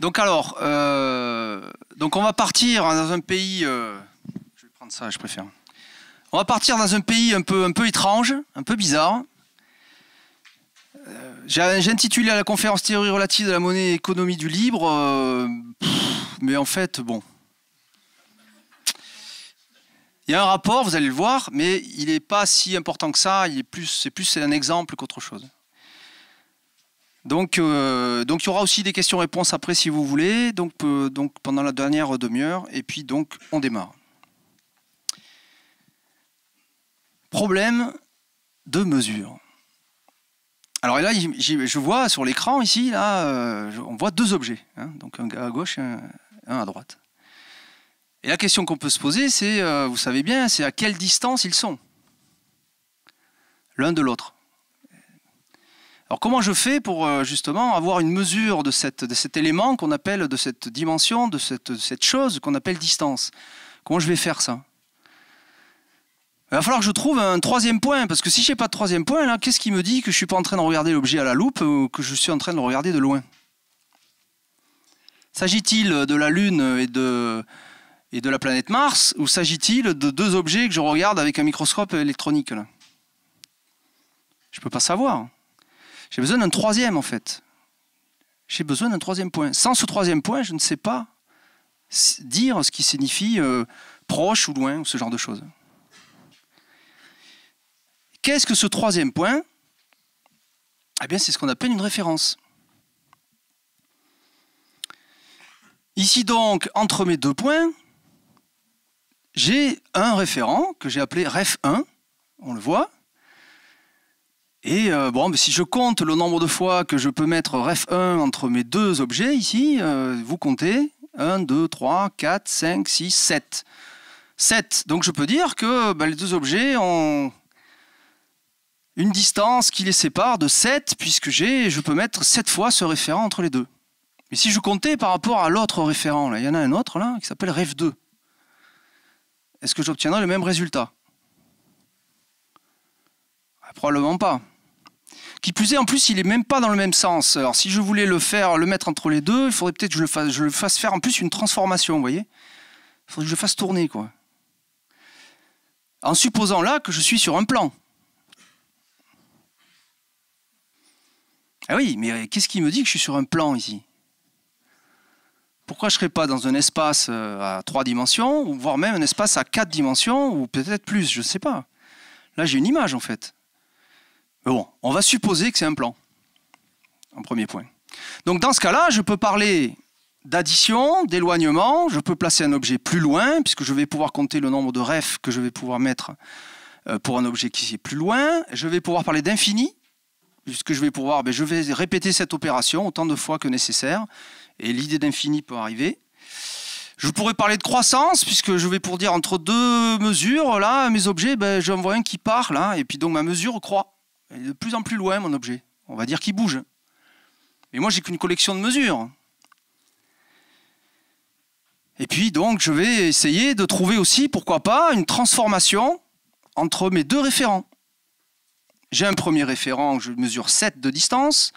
Donc alors, euh, donc on va partir dans un pays. Euh, je vais prendre ça, je préfère. On va partir dans un pays un peu, un peu étrange, un peu bizarre. Euh, j'ai intitulé à la conférence théorie relative de la monnaie économie du libre, mais en fait, bon. Il y a un rapport, vous allez le voir, mais il n'est pas si important que ça, c'est plus, plus un exemple qu'autre chose. Donc, euh, donc il y aura aussi des questions-réponses après si vous voulez, donc, euh, donc pendant la dernière demi-heure, et puis donc on démarre. Problème de mesure. Alors et là, je vois sur l'écran ici, là, euh, on voit deux objets, hein. donc un à gauche et un à droite. Et la question qu'on peut se poser, c'est, vous savez bien, c'est à quelle distance ils sont l'un de l'autre. Alors comment je fais pour euh, justement avoir une mesure de, cet élément qu'on appelle, de cette dimension, de cette, chose qu'on appelle distance Comment je vais faire ça Il va falloir que je trouve un troisième point, parce que si je n'ai pas de troisième point, qu'est-ce qui me dit que je ne suis pas en train de regarder l'objet à la loupe euh, ou que je suis en train de le regarder de loin S'agit-il de la Lune et de, la planète Mars ou s'agit-il de deux objets que je regarde avec un microscope électronique Je ne peux pas savoir. J'ai besoin d'un troisième, en fait. J'ai besoin d'un troisième point. Sans ce troisième point, je ne sais pas dire ce qui signifie euh, proche ou loin, ou ce genre de choses. Qu'est-ce que ce troisième point Eh bien, c'est ce qu'on appelle une référence. Ici donc, entre mes deux points, j'ai un référent que j'ai appelé ref1, on le voit, et euh, bon, si je compte le nombre de fois que je peux mettre ref 1 entre mes deux objets ici, euh, vous comptez 1, 2, 3, 4, 5, 6, 7. 7. Donc je peux dire que ben, les deux objets ont une distance qui les sépare de 7, puisque je peux mettre 7 fois ce référent entre les deux. Mais si je comptais par rapport à l'autre référent, là, il y en a un autre là qui s'appelle ref 2. Est-ce que j'obtiendrai le même résultat ah, Probablement pas. Qui plus est, en plus, il est même pas dans le même sens. Alors, si je voulais le faire, le mettre entre les deux, il faudrait peut-être que je le, fasse, je le fasse faire en plus une transformation, vous voyez Il faudrait que je le fasse tourner, quoi. En supposant là que je suis sur un plan. Ah oui, mais euh, qu'est-ce qui me dit que je suis sur un plan ici pourquoi je ne serais pas dans un espace euh, à trois dimensions, voire même un espace à quatre dimensions, ou peut-être plus, je ne sais pas. Là, j'ai une image en fait bon, on va supposer que c'est un plan, en premier point. Donc dans ce cas-là, je peux parler d'addition, d'éloignement, je peux placer un objet plus loin, puisque je vais pouvoir compter le nombre de refs que je vais pouvoir mettre euh, pour un objet qui est plus loin. Je vais pouvoir parler d'infini, puisque je vais pouvoir, ben, je vais répéter cette opération autant de fois que nécessaire, et l'idée d'infini peut arriver. Je pourrais parler de croissance, puisque je vais pour dire entre deux mesures, là, mes objets, ben, j'en vois un qui part, là, et puis donc ma mesure croît de plus en plus loin, mon objet. On va dire qu'il bouge. Et moi, j'ai qu'une collection de mesures. Et puis, donc, je vais essayer de trouver aussi, pourquoi pas, une transformation entre mes deux référents. J'ai un premier référent, où je mesure 7 de distance.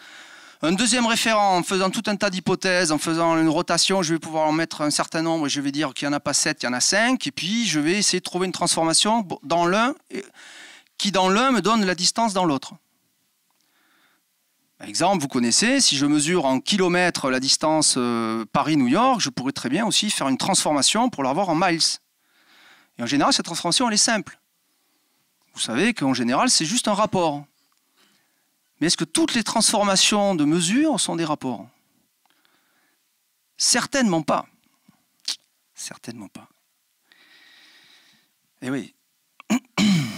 Un deuxième référent, en faisant tout un tas d'hypothèses, en faisant une rotation, je vais pouvoir en mettre un certain nombre et je vais dire qu'il n'y en a pas 7, il y en a 5. Et puis, je vais essayer de trouver une transformation dans l'un qui dans l'un me donne la distance dans l'autre. Exemple, vous connaissez, si je mesure en kilomètres la distance euh, Paris-New York, je pourrais très bien aussi faire une transformation pour l'avoir en miles. Et en général, cette transformation, elle est simple. Vous savez qu'en général, c'est juste un rapport. Mais est-ce que toutes les transformations de mesure sont des rapports Certainement pas. Certainement pas. Eh oui.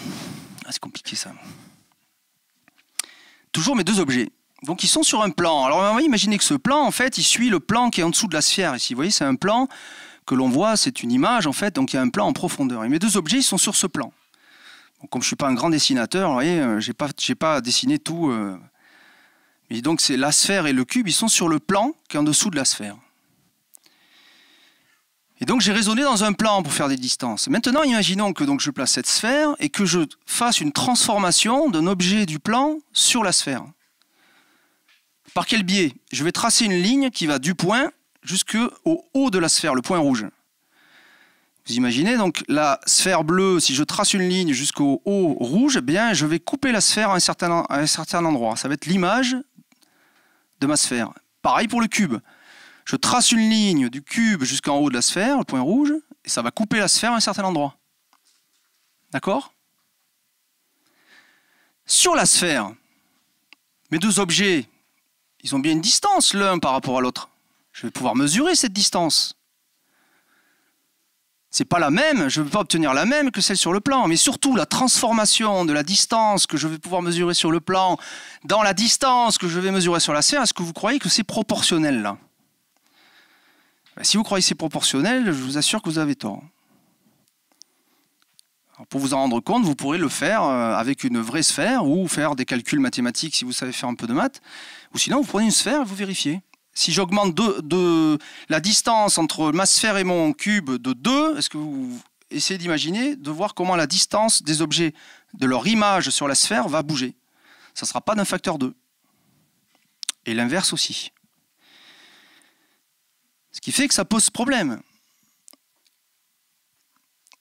Ah, c'est compliqué ça. Toujours mes deux objets. Donc ils sont sur un plan. Alors on va imaginer que ce plan, en fait, il suit le plan qui est en dessous de la sphère. Ici, vous voyez, c'est un plan que l'on voit, c'est une image, en fait, donc il y a un plan en profondeur. Et mes deux objets, ils sont sur ce plan. comme je ne suis pas un grand dessinateur, vous voyez, euh, je n'ai pas, dessiné tout. Euh. Mais donc c'est la sphère et le cube, ils sont sur le plan qui est en dessous de la sphère. Et donc j'ai raisonné dans un plan pour faire des distances. Maintenant, imaginons que donc je place cette sphère et que je fasse une transformation d'un objet du plan sur la sphère. Par quel biais Je vais tracer une ligne qui va du point jusqu'au haut de la sphère, le point rouge. Vous imaginez donc la sphère bleue, si je trace une ligne jusqu'au haut rouge, eh bien je vais couper la sphère un à un certain endroit. Ça va être l'image de ma sphère. Pareil pour le cube je trace une ligne du cube jusqu'en haut de la sphère, le point rouge, et ça va couper la sphère à un certain endroit. D'accord Sur la sphère, mes deux objets, ils ont bien une distance l'un par rapport à l'autre. Je vais pouvoir mesurer cette distance. C'est pas la même, je ne vais pas obtenir la même que celle sur le plan, mais surtout la transformation de la distance que je vais pouvoir mesurer sur le plan dans la distance que je vais mesurer sur la sphère, est-ce que vous croyez que c'est proportionnel là bah, si vous croyez que c'est proportionnel, je vous assure que vous avez tort. pour vous en rendre compte, vous pourrez le faire euh, avec une vraie sphère ou faire des calculs mathématiques si vous savez faire un peu de maths. Ou sinon, vous prenez une sphère et vous vérifiez. Si j'augmente la distance entre ma sphère et mon cube de 2, est-ce que vous essayez d'imaginer, de voir comment la distance des objets, de leur image sur la sphère, va bouger Ça ne sera pas d'un facteur 2. Et l'inverse aussi. Ce qui fait que ça pose problème.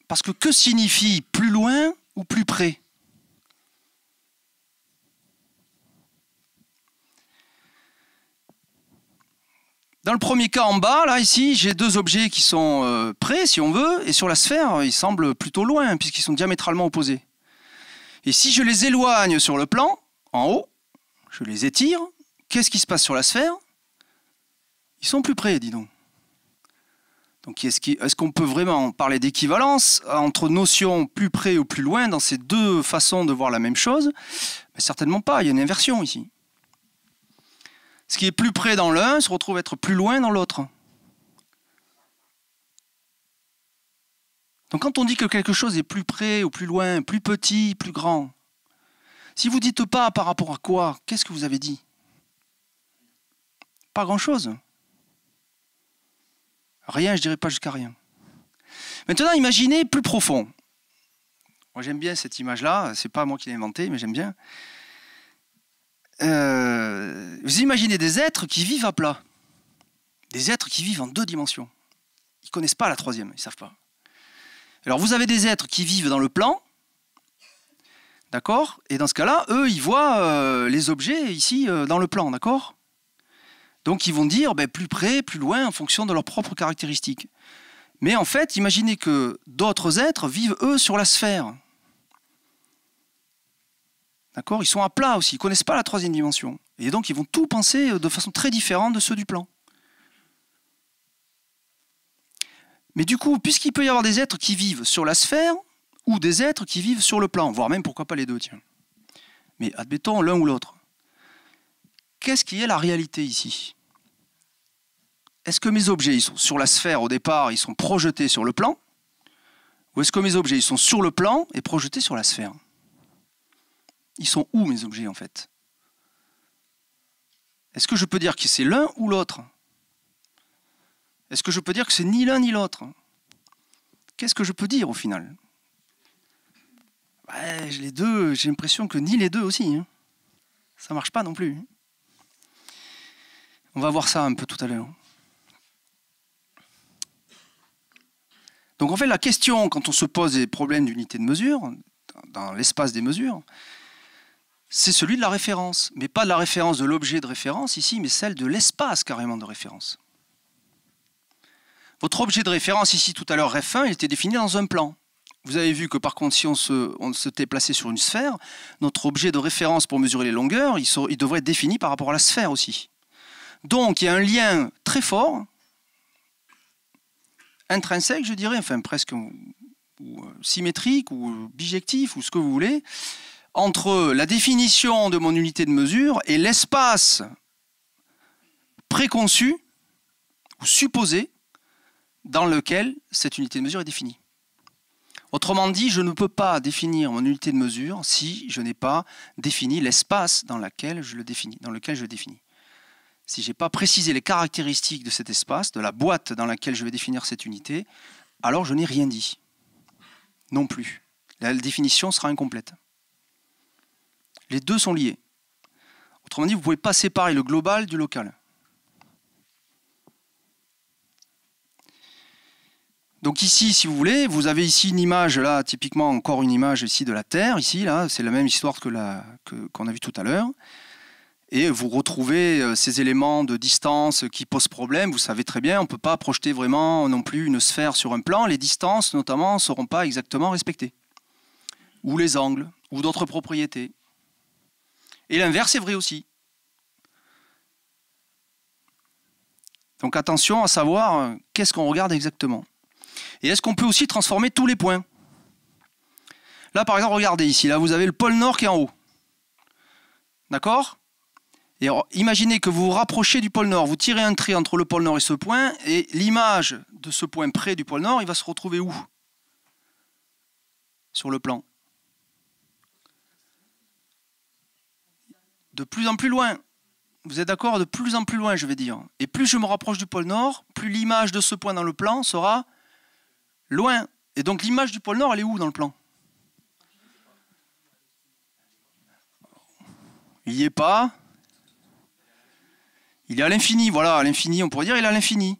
Parce que que signifie plus loin ou plus près Dans le premier cas en bas, là ici, j'ai deux objets qui sont euh, près, si on veut, et sur la sphère, ils semblent plutôt loin, puisqu'ils sont diamétralement opposés. Et si je les éloigne sur le plan, en haut, je les étire, qu'est-ce qui se passe sur la sphère Ils sont plus près, dis donc. Donc est-ce qu'on peut vraiment parler d'équivalence euh, entre notions plus près ou plus loin dans ces deux façons de voir la même chose Certainement pas, il y a une inversion ici. Ce qui est plus près dans l'un se retrouve être plus loin dans l'autre. Donc quand on dit que quelque chose est plus près ou plus loin, plus petit, plus grand, si vous dites pas par rapport à quoi, qu'est-ce que vous avez dit Pas grand-chose. Rien, je dirais pas jusqu'à rien. Maintenant, imaginez plus profond. Moi, j'aime bien cette image-là. C'est pas moi qui l'ai inventée, mais j'aime bien. Euh, vous imaginez des êtres qui vivent à plat, des êtres qui vivent en deux dimensions. Ils connaissent pas la troisième, ils savent pas. Alors, vous avez des êtres qui vivent dans le plan, d'accord Et dans ce cas-là, eux, ils voient euh, les objets ici euh, dans le plan, d'accord donc ils vont dire ben, plus près, plus loin, en fonction de leurs propres caractéristiques. Mais en fait, imaginez que d'autres êtres vivent, eux, sur la sphère. D'accord Ils sont à plat aussi, ils ne connaissent pas la troisième dimension. Et donc ils vont tout penser euh, de façon très différente de ceux du plan. Mais du coup, puisqu'il peut y avoir des êtres qui vivent sur la sphère, ou des êtres qui vivent sur le plan, voire même pourquoi pas les deux, tiens. Mais admettons l'un ou l'autre qu'est-ce qui est la réalité ici Est-ce que mes objets, ils sont sur la sphère au départ, ils sont projetés sur le plan Ou est-ce que mes objets, ils sont sur le plan et projetés sur la sphère Ils sont où mes objets en fait Est-ce que je peux dire que c'est l'un ou l'autre Est-ce que je peux dire que c'est ni l'un ni l'autre Qu'est-ce que je peux dire au final les deux, j'ai l'impression que ni les deux aussi. Hein. Ça marche pas non plus. Hein. On va voir ça un peu tout à l'heure. Donc en fait, la question, quand on se pose des problèmes d'unité de mesure, dans l'espace des mesures, c'est celui de la référence, mais pas de la référence de l'objet de référence ici, mais celle de l'espace carrément de référence. Votre objet de référence ici, tout à l'heure, F1, il était défini dans un plan. Vous avez vu que par contre, si on s'était placé sur une sphère, notre objet de référence pour mesurer les longueurs, il devrait être défini par rapport à la sphère aussi. Donc il y a un lien très fort, intrinsèque, je dirais, enfin presque euh, symétrique ou euh, bijectif ou ce que vous voulez, entre la définition de mon unité de mesure et l'espace préconçu ou supposé dans lequel cette unité de mesure est définie. Autrement dit, je ne peux pas définir mon unité de mesure si je n'ai pas défini l'espace dans le Dans lequel je le définis si je n'ai pas précisé les caractéristiques de cet espace, de la boîte dans laquelle je vais définir cette unité, alors je n'ai rien dit. Non plus. La définition sera incomplète. Les deux sont liés. Autrement dit, vous ne pouvez pas séparer le global du local. Donc ici, si vous voulez, vous avez ici une image, là, typiquement encore une image ici de la Terre, ici, là, c'est la même histoire que qu'on a vue tout à l'heure et vous retrouvez euh, ces éléments de distance qui posent problème. Vous savez très bien, on ne peut pas projeter vraiment non plus une sphère sur un plan. Les distances, notamment, ne seront pas exactement respectées. Ou les angles, ou d'autres propriétés. Et l'inverse est vrai aussi. Donc attention à savoir euh, qu'est-ce qu'on regarde exactement. Et est-ce qu'on peut aussi transformer tous les points Là, par exemple, regardez ici, là, vous avez le pôle Nord qui est en haut. D'accord imaginez que vous vous rapprochez du pôle Nord, vous tirez un trait entre le pôle Nord et ce point, et l'image de ce point près du pôle Nord, il va se retrouver où Sur le plan. De plus en plus loin. Vous êtes d'accord De plus en plus loin, je vais dire. Et plus je me rapproche du pôle Nord, plus l'image de ce point dans le plan sera loin. Et donc l'image du pôle Nord, elle est où dans le plan Il n'y est pas. Il est à l'infini, voilà, à l'infini, on pourrait dire, il est à l'infini.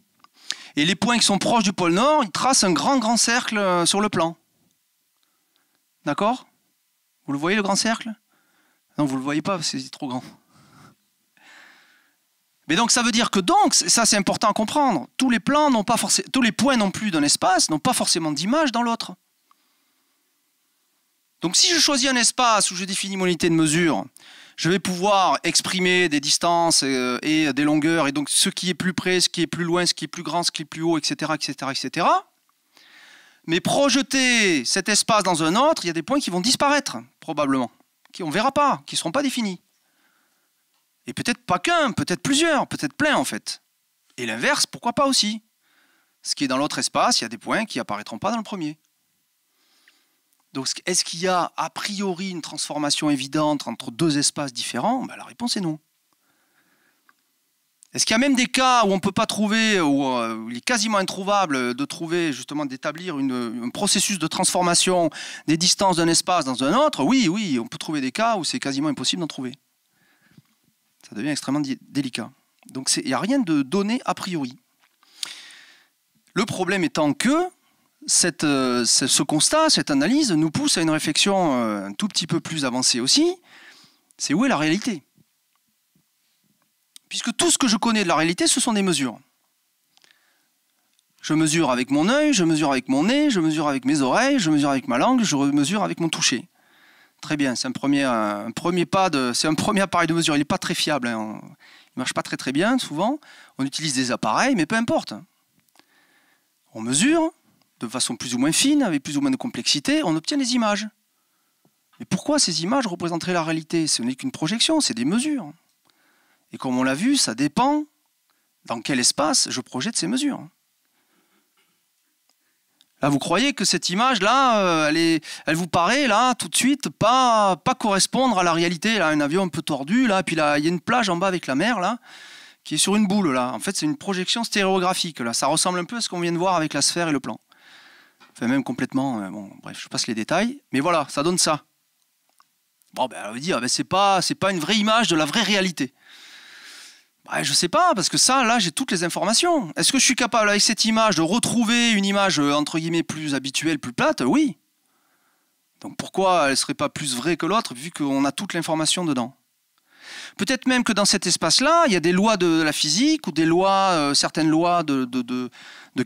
Et les points qui sont proches du pôle Nord, ils tracent un grand, grand cercle euh, sur le plan. D'accord Vous le voyez, le grand cercle Non, vous ne le voyez pas, c'est trop grand. Mais donc ça veut dire que donc, ça c'est important à comprendre, tous les plans n'ont pas tous les points non plus d'un espace n'ont pas forcément d'image dans l'autre. Donc si je choisis un espace où je définis mon unité de mesure, je vais pouvoir exprimer des distances euh, et, des longueurs, et donc ce qui est plus près, ce qui est plus loin, ce qui est plus grand, ce qui est plus haut, etc. etc., etc. Mais projeter cet espace dans un autre, il y a des points qui vont disparaître, probablement, qui on ne verra pas, qui ne seront pas définis. Et peut-être pas qu'un, peut-être plusieurs, peut-être plein en fait. Et l'inverse, pourquoi pas aussi Ce qui est dans l'autre espace, il y a des points qui apparaîtront pas dans le premier. Donc, est-ce qu'il y a a priori une transformation évidente entre deux espaces différents ben, La réponse est non. Est-ce qu'il y a même des cas où on ne peut pas trouver, euh, où il est quasiment introuvable de trouver, justement, d'établir un processus de transformation des distances d'un espace dans un autre Oui, oui, on peut trouver des cas où c'est quasiment impossible d'en trouver. Ça devient extrêmement délicat. Donc il n'y a rien de donné a priori. Le problème étant que euh, ce constat, cette analyse nous pousse à une réflexion euh, un tout petit peu plus avancée aussi. C'est où est la réalité Puisque tout ce que je connais de la réalité, ce sont des mesures. Je mesure avec mon œil, je mesure avec mon nez, je mesure avec mes oreilles, je mesure avec ma langue, je mesure avec mon toucher. Très bien, c'est un premier, pas c'est un premier appareil de mesure. Il n'est pas très fiable, hein. il ne marche pas très très bien souvent. On utilise des appareils, mais peu importe. On mesure, de façon plus ou moins fine, avec plus ou moins de complexité, on obtient des images. Mais pourquoi ces images représenteraient la réalité Ce n'est qu'une projection, c'est des mesures. Et comme on l'a vu, ça dépend dans quel espace je projette ces mesures. Là, vous croyez que cette image-là, euh, elle, vous paraît, là, tout de suite, pas, pas correspondre à la réalité. Là, un avion un peu tordu, là, puis là, il y a une plage en bas avec la mer, là, qui est sur une boule, là. En fait, c'est une projection stéréographique, là. Ça ressemble un peu à ce qu'on vient de voir avec la sphère et le plan. Enfin, même complètement. Euh, bon, bref, je passe les détails. Mais voilà, ça donne ça. Bon, ben, elle veut dire, c'est pas, c'est pas une vraie image de la vraie réalité. Ben, je sais pas, parce que ça, là, j'ai toutes les informations. Est-ce que je suis capable, avec cette image, de retrouver une image, euh, entre guillemets, plus habituelle, plus plate Oui. Donc pourquoi elle serait pas plus vraie que l'autre, vu qu'on a toute l'information dedans Peut-être même que dans cet espace-là, il y a des lois de la physique ou des lois, euh, certaines lois de,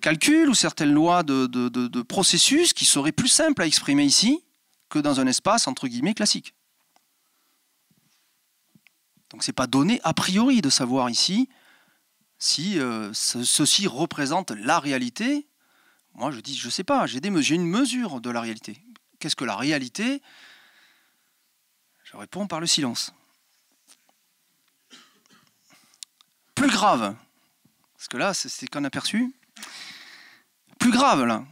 calcul ou certaines lois de, processus qui seraient plus simples à exprimer ici que dans un espace entre guillemets classique. Donc ce n'est pas donné a priori de savoir ici si euh, ceci représente la réalité. Moi je dis je ne sais pas, j'ai une mesure de la réalité. Qu'est-ce que la réalité Je réponds par le silence. plus grave. Parce que là, c'est qu'un aperçu. Plus grave, là.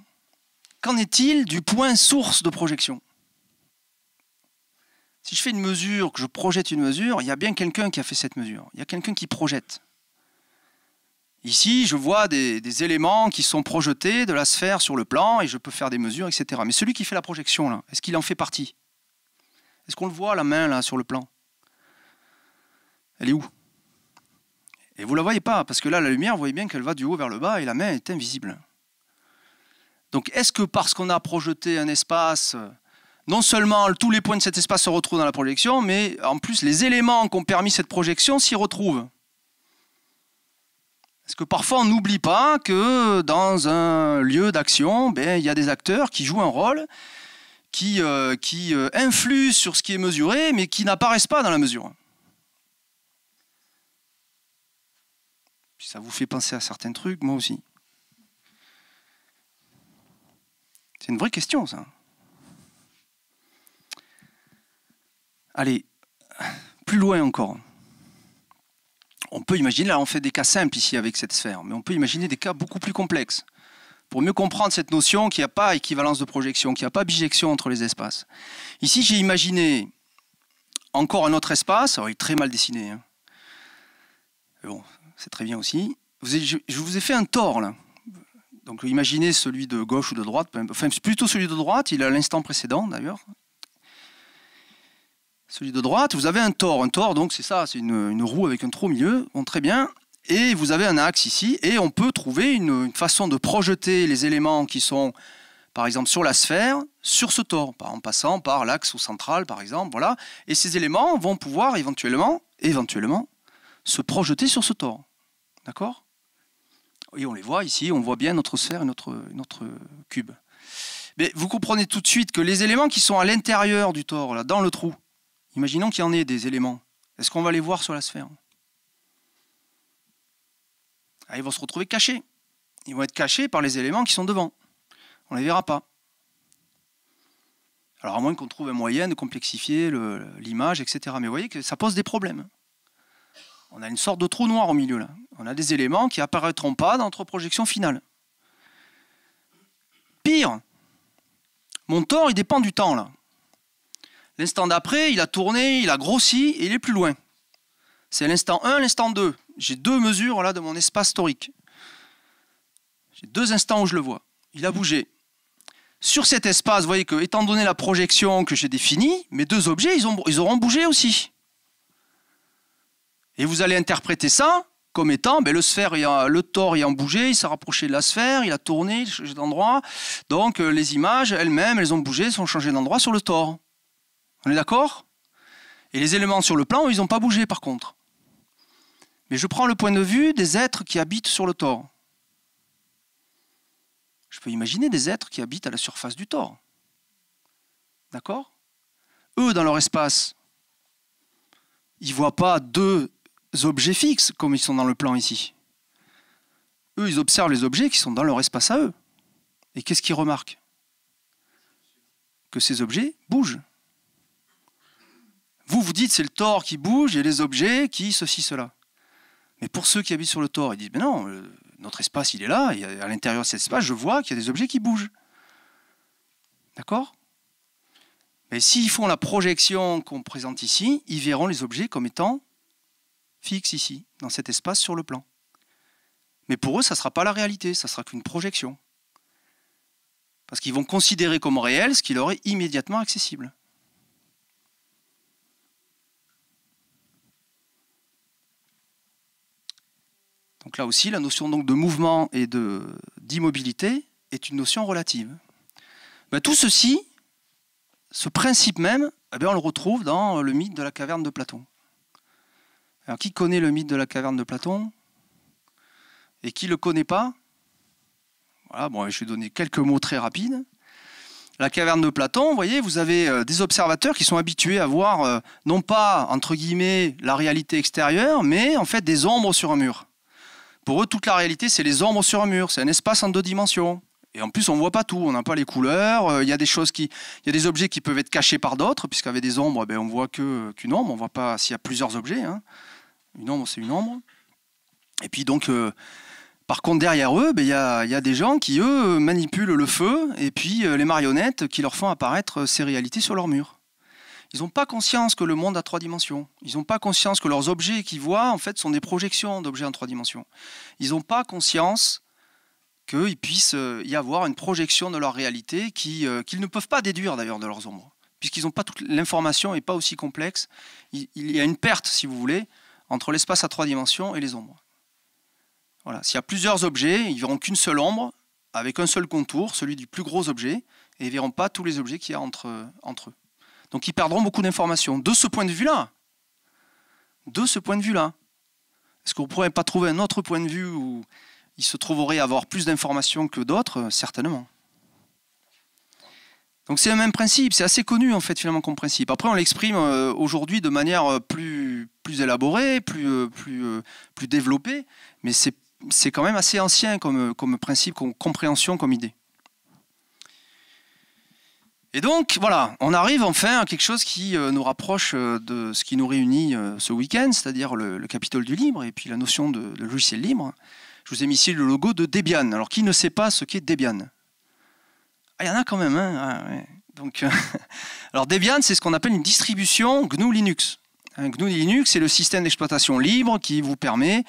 Qu'en est-il du point source de projection Si je fais une mesure, que je projette une mesure, il y a bien quelqu'un qui a fait cette mesure. Il y a quelqu'un qui projette. Ici, je vois des, éléments qui sont projetés de la sphère sur le plan et je peux faire des mesures, etc. Mais celui qui fait la projection, là, est-ce qu'il en fait partie Est-ce qu'on le voit, la main, là, sur le plan Elle est où et vous ne la voyez pas, parce que là, la lumière, vous voyez bien qu'elle va du haut vers le bas et la main est invisible. Donc est-ce que parce qu'on a projeté un espace, non seulement tous les points de cet espace se retrouvent dans la projection, mais en plus les éléments qui ont permis cette projection s'y retrouvent Est-ce que parfois on n'oublie pas que dans un lieu d'action, ben, il y a des acteurs qui jouent un rôle, qui, euh, qui euh, influent sur ce qui est mesuré, mais qui n'apparaissent pas dans la mesure. ça vous fait penser à certains trucs, moi aussi. C'est une vraie question, ça. Allez, plus loin encore. On peut imaginer, là on fait des cas simples ici avec cette sphère, mais on peut imaginer des cas beaucoup plus complexes. Pour mieux comprendre cette notion qu'il n'y a pas équivalence de projection, qu'il n'y a pas bijection entre les espaces. Ici j'ai imaginé encore un autre espace, ah il est très mal dessiné. Hein. Bon, c'est très bien aussi. je vous ai fait un tort Donc imaginez celui de gauche ou de droite, enfin plutôt celui de droite, il a l'instant précédent d'ailleurs. Celui de droite, vous avez un tort. Un tort, donc c'est ça, c'est une, roue avec un trou au milieu. très bien. Et vous avez un axe ici, et on peut trouver une, façon de projeter les éléments qui sont, par exemple, sur la sphère, sur ce tort, en passant par l'axe au central, par exemple, voilà. Et ces éléments vont pouvoir éventuellement, éventuellement, se projeter sur ce tord. D'accord Oui, on les voit ici, on voit bien notre sphère et notre, cube. Mais vous comprenez tout de suite que les éléments qui sont à l'intérieur du tore, là, dans le trou, imaginons qu'il y en ait des éléments. Est-ce qu'on va les voir sur la sphère ah, Ils vont se retrouver cachés. Ils vont être cachés par les éléments qui sont devant. On ne les verra pas. Alors à moins qu'on trouve un moyen de complexifier l'image, etc. Mais vous voyez que ça pose des problèmes on a une sorte de trou noir au milieu là. On a des éléments qui apparaîtront pas dans notre projection finale. Pire, mon tort, il dépend du temps là. L'instant d'après, il a tourné, il a grossi et il est plus loin. C'est l'instant 1, l'instant 2. J'ai deux mesures là de mon espace torique. J'ai deux instants où je le vois. Il a bougé. Sur cet espace, vous voyez que, étant donné la projection que j'ai définie, mes deux objets, ils, ont, ils auront bougé aussi. Et vous allez interpréter ça comme étant ben, le sphère, ayant, le bougé, il s'est rapproché de la sphère, il a tourné, il a changé d'endroit. Donc euh, les images elles-mêmes, elles ont bougé, elles ont changé d'endroit sur le tor. On est d'accord Et les éléments sur le plan, ils n'ont pas bougé par contre. Mais je prends le point de vue des êtres qui habitent sur le tor. Je peux imaginer des êtres qui habitent à la surface du tor. D'accord Eux, dans leur espace, ils ne voient pas deux objets fixes comme ils sont dans le plan ici. Eux, ils observent les objets qui sont dans leur espace à eux. Et qu'est-ce qu'ils remarquent Que ces objets bougent. Vous, vous dites c'est le tort qui bouge et les objets qui ceci, cela. Mais pour ceux qui habitent sur le tort, ils disent mais non, euh, notre espace il est là, à l'intérieur de cet espace, je vois qu'il y a des objets qui bougent. D'accord Mais s'ils font la projection qu'on présente ici, ils verront les objets comme étant fixe ici, dans cet espace sur le plan. Mais pour eux, ça ne sera pas la réalité, ça sera qu'une projection. Parce qu'ils vont considérer comme réel ce qui leur est immédiatement accessible. Donc là aussi, la notion donc de mouvement et d'immobilité est une notion relative. tout ceci, ce principe même, eh on le retrouve dans le mythe de la caverne de Platon. Alors qui connaît le mythe de la caverne de Platon Et qui ne le connaît pas Voilà, bon, je vais donner quelques mots très rapides. La caverne de Platon, vous voyez, vous avez euh, des observateurs qui sont habitués à voir, euh, non pas, entre guillemets, la réalité extérieure, mais en fait des ombres sur un mur. Pour eux, toute la réalité, c'est les ombres sur un mur, c'est un espace en deux dimensions. Et en plus, on ne voit pas tout, on n'a pas les couleurs, euh, il y a des choses qui, il y a des objets qui peuvent être cachés par d'autres, puisqu'avec des ombres, eh ben, on voit qu'une ombre, on ne voit pas s'il y a plusieurs objets. Hein. Une ombre, c'est une ombre. Et puis donc, euh, par contre, derrière eux, ben, il y, a, des gens qui, eux, manipulent le feu et puis euh, les marionnettes qui leur font apparaître euh, ces réalités sur leur mur. Ils n'ont pas conscience que le monde a trois dimensions. Ils n'ont pas conscience que leurs objets qu'ils voient, en fait, sont des projections d'objets en trois dimensions. Ils n'ont pas conscience qu'il puissent y avoir une projection de leur réalité qu'ils ne peuvent pas déduire d'ailleurs de leurs ombres, puisqu'ils n'ont pas toute l'information et pas aussi complexe. il, y a une perte, si vous voulez, entre l'espace à trois dimensions et les ombres. Voilà. S'il y a plusieurs objets, ils ne verront qu'une seule ombre, avec un seul contour, celui du plus gros objet, et ils ne verront pas tous les objets qu'il y a entre, entre eux. Donc ils perdront beaucoup d'informations. De ce point de vue-là, de ce point de vue-là, est-ce qu'on ne pourrait pas trouver un autre point de vue où ils se trouveraient à avoir plus d'informations que d'autres Certainement. Donc c'est le même principe, c'est assez connu en fait finalement comme principe. Après on l'exprime euh, aujourd'hui de manière euh, plus, plus élaborée, plus, euh, plus, plus développée, mais c'est, quand même assez ancien comme, comme principe, comme compréhension, comme idée. Et donc voilà, on arrive enfin à quelque chose qui nous rapproche de ce qui nous réunit ce week-end, c'est-à-dire le, Capitole du libre et puis la notion de, de logiciel libre. Je vous ai mis ici le logo de Debian. Alors qui ne sait pas ce qu'est Debian ah, il y en a quand même, hein ah, Donc, euh, alors Debian, c'est ce qu'on appelle une distribution GNU Linux. GNU Linux, c'est le système d'exploitation libre qui vous permet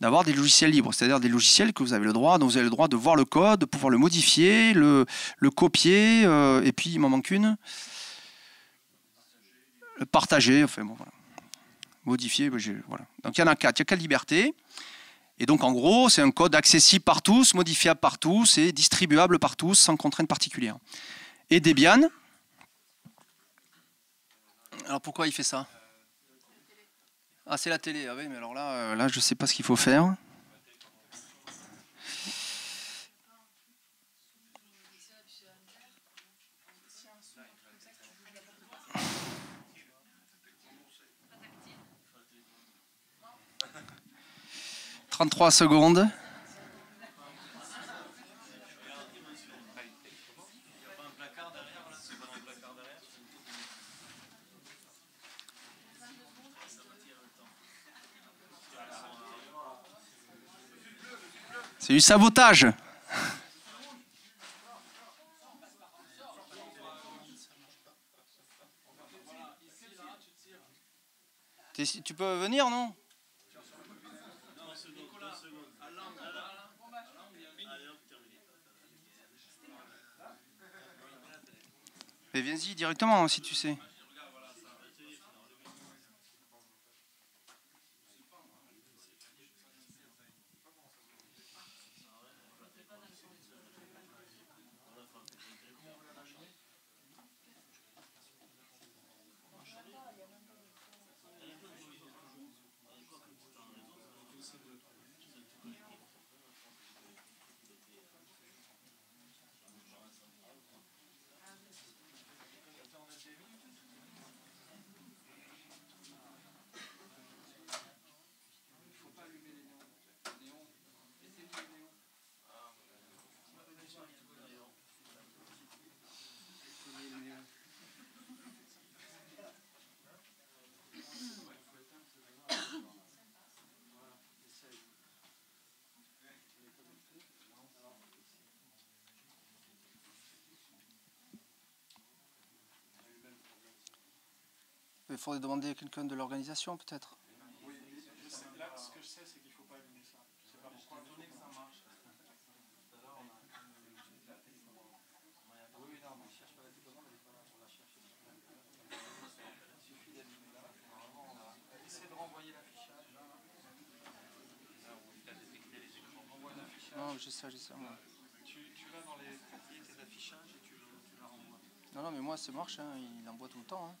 d'avoir des logiciels libres, c'est-à-dire des logiciels que vous avez le droit, dont vous avez le droit de voir le code, de pouvoir le modifier, le, copier, euh, et puis il m'en manque une. Le partager, enfin bon, voilà. Modifier, Donc il y en a quatre, il y a quatre libertés. Et donc, en gros, c'est un code accessible par tous, modifiable par tous et distribuable par tous sans contrainte particulière. Et Debian, alors pourquoi il fait ça Ah, c'est la télé. Ah oui, mais alors là, euh, là je ne sais pas ce qu'il faut faire. 33 secondes. C'est du sabotage. Tu peux venir, non Mais viens-y directement si tu sais. Il faudrait demander à quelqu'un de l'organisation, peut-être. Oui, je sais. Là, ce que je sais, c'est qu'il ne faut pas éliminer ça. Je ne sais pas pourquoi un que ça marche. D'ailleurs, on a un peu de la piste. Oui, mais non, on ne cherche pas la piste. elle n'est pas là pour la chercher. Il suffit d'éliminer là Normalement, on essaie de renvoyer l'affichage. Là où il a détecté les écrans, l'affichage. Non, j'essaie, j'essaie. Tu vas dans les portiers tes affichages et tu la renvoies. Non, non, mais moi, ça marche. Hein. Il envoie tout le temps, hein.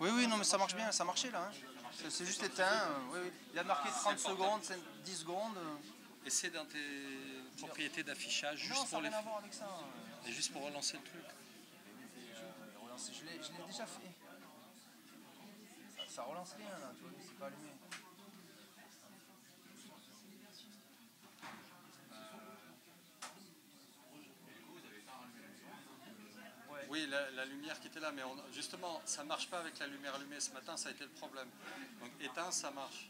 Oui, oui, non, mais ça marche bien, ça marchait là. Hein. C'est juste éteint. Euh, oui, oui. Il a marqué 30 ah, secondes, 10 secondes. Euh. Et c'est dans tes propriétés d'affichage juste non, pour les. Rien à voir avec ça. Euh. Et juste pour relancer le truc. Je l'ai déjà fait. Ça, relance rien là, tu vois, c'est pas allumé. mais justement, ça marche pas avec la lumière allumée. Ce matin, ça a été le problème. Donc éteint, ça marche.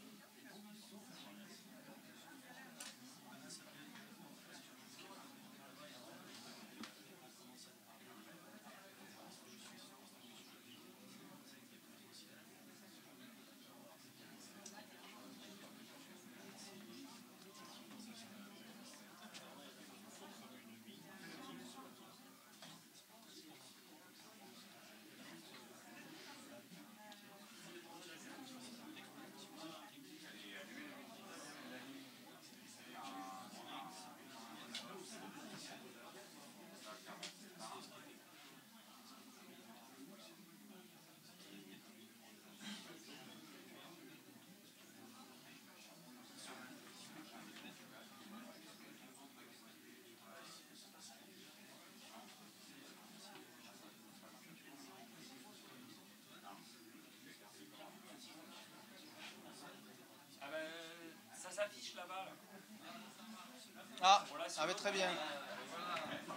Ah, ça ah, va très bien.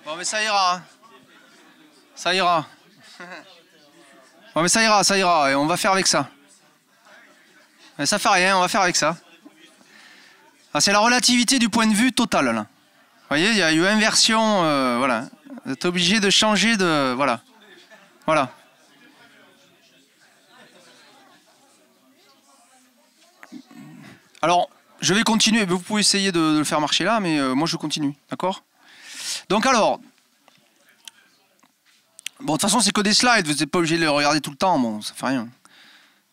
Bon, mais ça ira. Hein. Ça ira. bon, mais ça ira, ça ira. Et on va faire avec ça. Mais ça fait rien, on va faire avec ça. Ah, c'est la relativité du point de vue total. Vous voyez, il y a eu inversion. Euh, voilà. Vous êtes obligé de changer de. Voilà. Voilà. Alors, je vais continuer. Vous pouvez essayer de, le faire marcher là, mais euh, moi je continue. D'accord Donc alors. Bon, de toute façon, c'est que des slides. Vous n'êtes pas obligé de les regarder tout le temps. Bon, ça fait rien.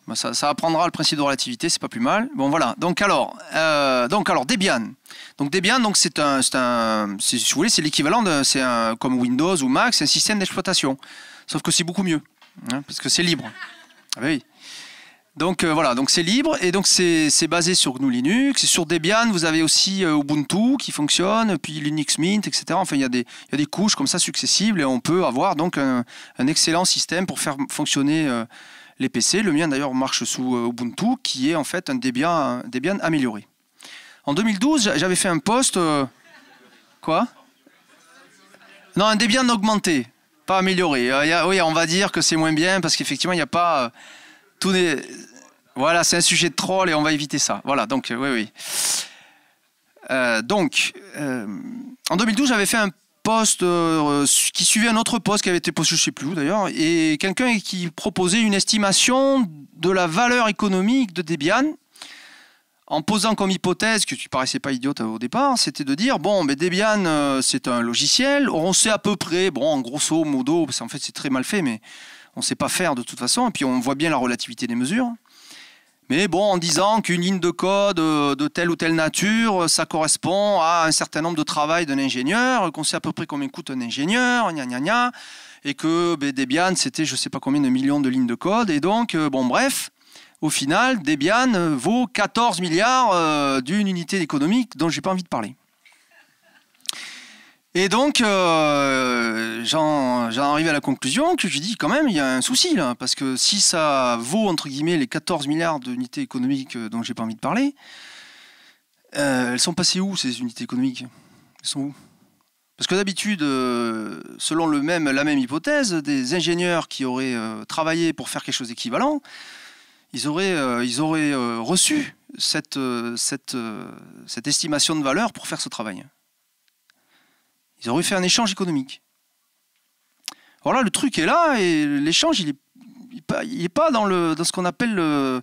Bah, ça, apprendra le principe de relativité, c'est pas plus mal. Bon, voilà. Donc alors, euh, donc, alors Debian. Donc Debian, donc c'est un, un si c'est l'équivalent de, c'est comme Windows ou Mac, c'est un système d'exploitation, sauf que c'est beaucoup mieux, hein, parce que c'est libre. Ah bah oui. Donc euh, voilà, donc c'est libre et donc c'est basé sur GNU Linux. sur Debian, vous avez aussi euh, Ubuntu qui fonctionne, puis Linux Mint, etc. Enfin, il y, a des couches comme ça successives et on peut avoir donc un, excellent système pour faire fonctionner euh, les PC. Le mien d'ailleurs marche sous Ubuntu, qui est en fait un Debian, Debian amélioré. En 2012, j'avais fait un poste... quoi Non, un Debian augmenté, pas amélioré. oui, on va dire que c'est moins bien parce qu'effectivement, il n'y a pas voilà, c'est un sujet de troll et on va éviter ça. Voilà, donc, euh, oui, oui. Euh, donc, euh, en 2012, j'avais fait un poste qui suivait un autre poste qui avait été posté, je ne sais plus où d'ailleurs, et quelqu'un qui proposait une estimation de la valeur économique de Debian en posant comme hypothèse, que tu paraissais pas idiote au départ, c'était de dire bon, mais Debian, c'est un logiciel, on sait à peu près, bon, en grosso modo, en fait c'est très mal fait, mais on ne sait pas faire de toute façon, et puis on voit bien la relativité des mesures. Mais bon, en disant qu'une ligne de code euh, de telle ou telle nature, euh, ça correspond à un certain nombre de travail d'un ingénieur, qu'on sait à peu près combien coûte un ingénieur, gna et que ben, Debian, c'était je ne sais pas combien de millions de lignes de code, et donc, euh, bon, bref, au final, Debian vaut 14 milliards d'une unité économique dont j'ai pas envie de parler. Et donc, euh, j'en arrive à la conclusion que je dis quand même, il y a un souci là, parce que si ça vaut entre guillemets les 14 milliards d'unités économiques euh, dont j'ai pas envie de parler, euh, elles sont passées où ces unités économiques Elles sont où Parce que d'habitude, selon le même, la même hypothèse, des ingénieurs qui auraient travaillé pour faire quelque chose d'équivalent, ils auraient, ils auraient reçu cette estimation de valeur pour faire ce travail. Ils auraient fait un échange économique. Alors le truc est là et l'échange, il n'est pas, dans, ce qu'on appelle euh,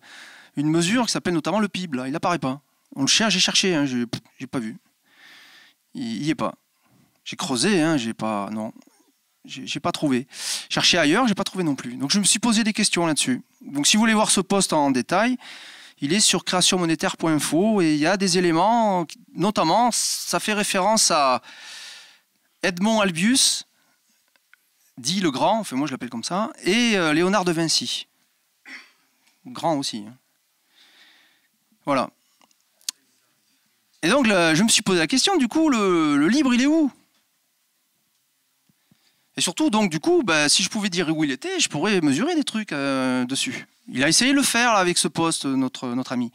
une mesure qui s'appelle notamment le PIB. Il n'apparaît pas. On le cherche, j'ai cherché, hein, je n'ai pas vu. Il n'y est pas. J'ai creusé, hein, j'ai pas. Non. J'ai pas trouvé. Cherché ailleurs, j'ai pas trouvé non plus. Donc je me suis posé des questions là-dessus. Donc si vous voulez voir ce poste en détail, il est sur créationmonétaire.info et il y a des éléments, notamment, ça fait référence à, Edmond Albius, dit le Grand, enfin moi je l'appelle comme ça, et euh, Léonard de Vinci. Grand aussi. Hein. Voilà. Et donc je me suis posé la question, du coup, le, libre il est où Et surtout, donc du coup, bah, si je pouvais dire où il était, je pourrais mesurer des trucs euh, dessus. Il a essayé de le faire avec ce poste, notre, notre ami.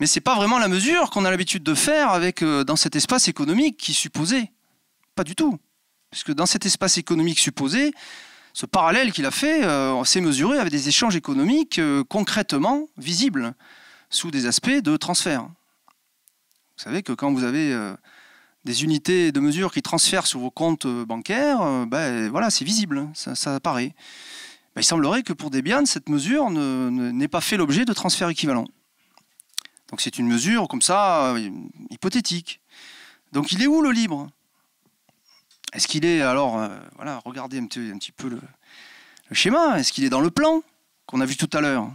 Mais ce n'est pas vraiment la mesure qu'on a l'habitude de faire avec, euh, dans cet espace économique qui supposait pas du tout. Puisque dans cet espace économique supposé, ce parallèle qu'il a fait euh, s'est mesuré avec des échanges économiques euh, concrètement visibles sous des aspects de transfert. Vous savez que quand vous avez euh, des unités de mesure qui transfèrent sur vos comptes euh, bancaires, ben, voilà, c'est visible, ça, apparaît. Ben, il semblerait que pour Debian, cette mesure n'ait pas fait l'objet de transfert équivalent. Donc c'est une mesure comme ça, hypothétique. Donc il est où le libre est-ce qu'il est, alors, euh, voilà, regardez un petit, peu le, schéma, est-ce qu'il est dans le plan qu'on a vu tout à l'heure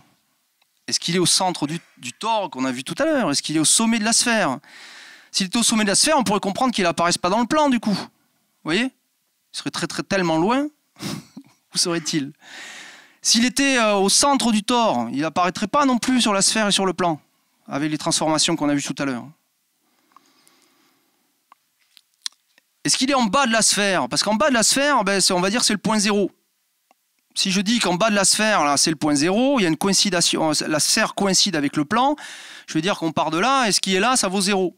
Est-ce qu'il est au centre du, du qu'on a vu tout à l'heure Est-ce qu'il est au sommet de la sphère S'il était au sommet de la sphère, on pourrait comprendre qu'il n'apparaisse pas dans le plan, du coup. Vous voyez Il serait très, très, tellement loin. Où serait-il S'il était euh, au centre du tort, il n'apparaîtrait pas non plus sur la sphère et sur le plan, avec les transformations qu'on a vues tout à l'heure. Est-ce qu'il est en bas de la sphère Parce qu'en bas de la sphère, ben, on va dire c'est le point zéro. Si je dis qu'en bas de la sphère, là, c'est le point zéro, il y a une coïncidation, euh, la sphère coïncide avec le plan, je veux dire qu'on part de là, et ce qui est là, ça vaut zéro.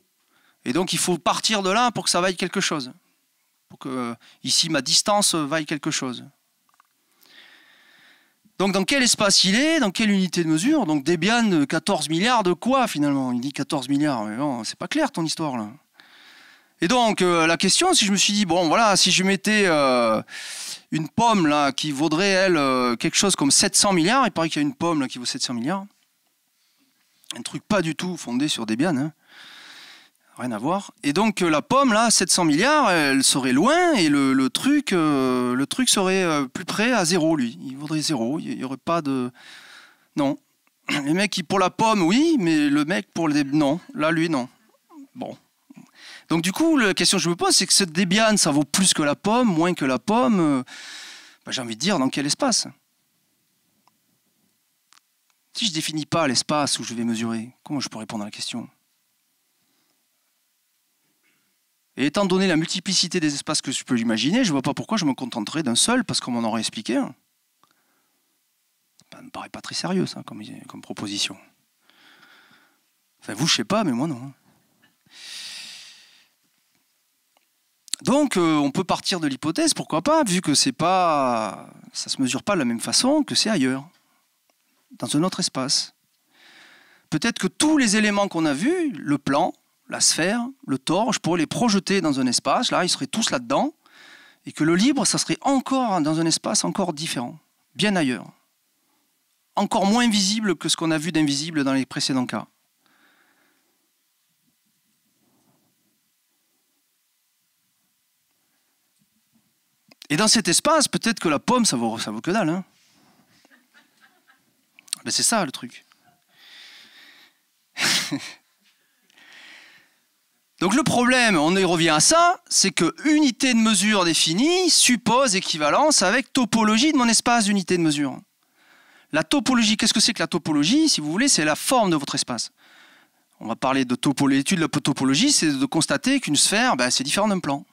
Et donc, il faut partir de là pour que ça vaille quelque chose. Pour que, euh, ici, ma distance euh, vaille quelque chose. Donc, dans quel espace il est Dans quelle unité de mesure Donc, Debian, 14 milliards de quoi, finalement Il dit 14 milliards, mais non, c'est pas clair, ton histoire, là. Et donc, euh, la question, si je me suis dit, bon, voilà, si je mettais euh, une pomme, là, qui vaudrait, elle, euh, quelque chose comme 700 milliards, il paraît qu'il y a une pomme, qui vaut 700 milliards. Un truc pas du tout fondé sur Debian, biens, hein. rien à voir. Et donc, la pomme, là, 700 milliards, elle serait loin, et le, truc, le truc serait plus près à zéro, lui. Il vaudrait zéro, il n'y aurait pas de... Non. Les mecs, pour la pomme, oui, mais le mec, pour les... Non, là, lui, non. Bon. Donc du coup, la question que je me pose, c'est que cette Debian, ça vaut plus que la pomme, moins que la pomme. Euh, bah, j'ai envie de dire, dans quel espace Si je définis pas l'espace où je vais mesurer, comment je peux répondre à la question Et étant donné la multiplicité des espaces que je peux imaginer, je ne vois pas pourquoi je me contenterais d'un seul, parce qu'on m'en aurait expliqué. Ça ne me paraît pas très sérieux, ça, comme, comme proposition. Enfin, vous, je sais pas, mais moi, non. Donc euh, on peut partir de l'hypothèse, pourquoi pas, vu que c'est pas, ça se mesure pas de la même façon que c'est ailleurs, dans un autre espace. Peut-être que tous les éléments qu'on a vus, le plan, la sphère, le torche, je les projeter dans un espace, là ils seraient tous là-dedans, et que le libre, ça serait encore dans un espace encore différent, bien ailleurs, encore moins visible que ce qu'on a vu d'invisible dans les précédents cas. Et dans cet espace, peut-être que la pomme, ça vaut, vaut que dalle. Hein. Ben, c'est ça le truc. Donc le problème, on y revient à ça, c'est que unité de mesure définie suppose équivalence avec topologie de mon espace d'unité de mesure. La topologie, qu'est-ce que c'est que la topologie Si vous voulez, c'est la forme de votre espace. On va parler de topologie. L'étude de la topologie, c'est de constater qu'une sphère, ben, c'est différent d'un plan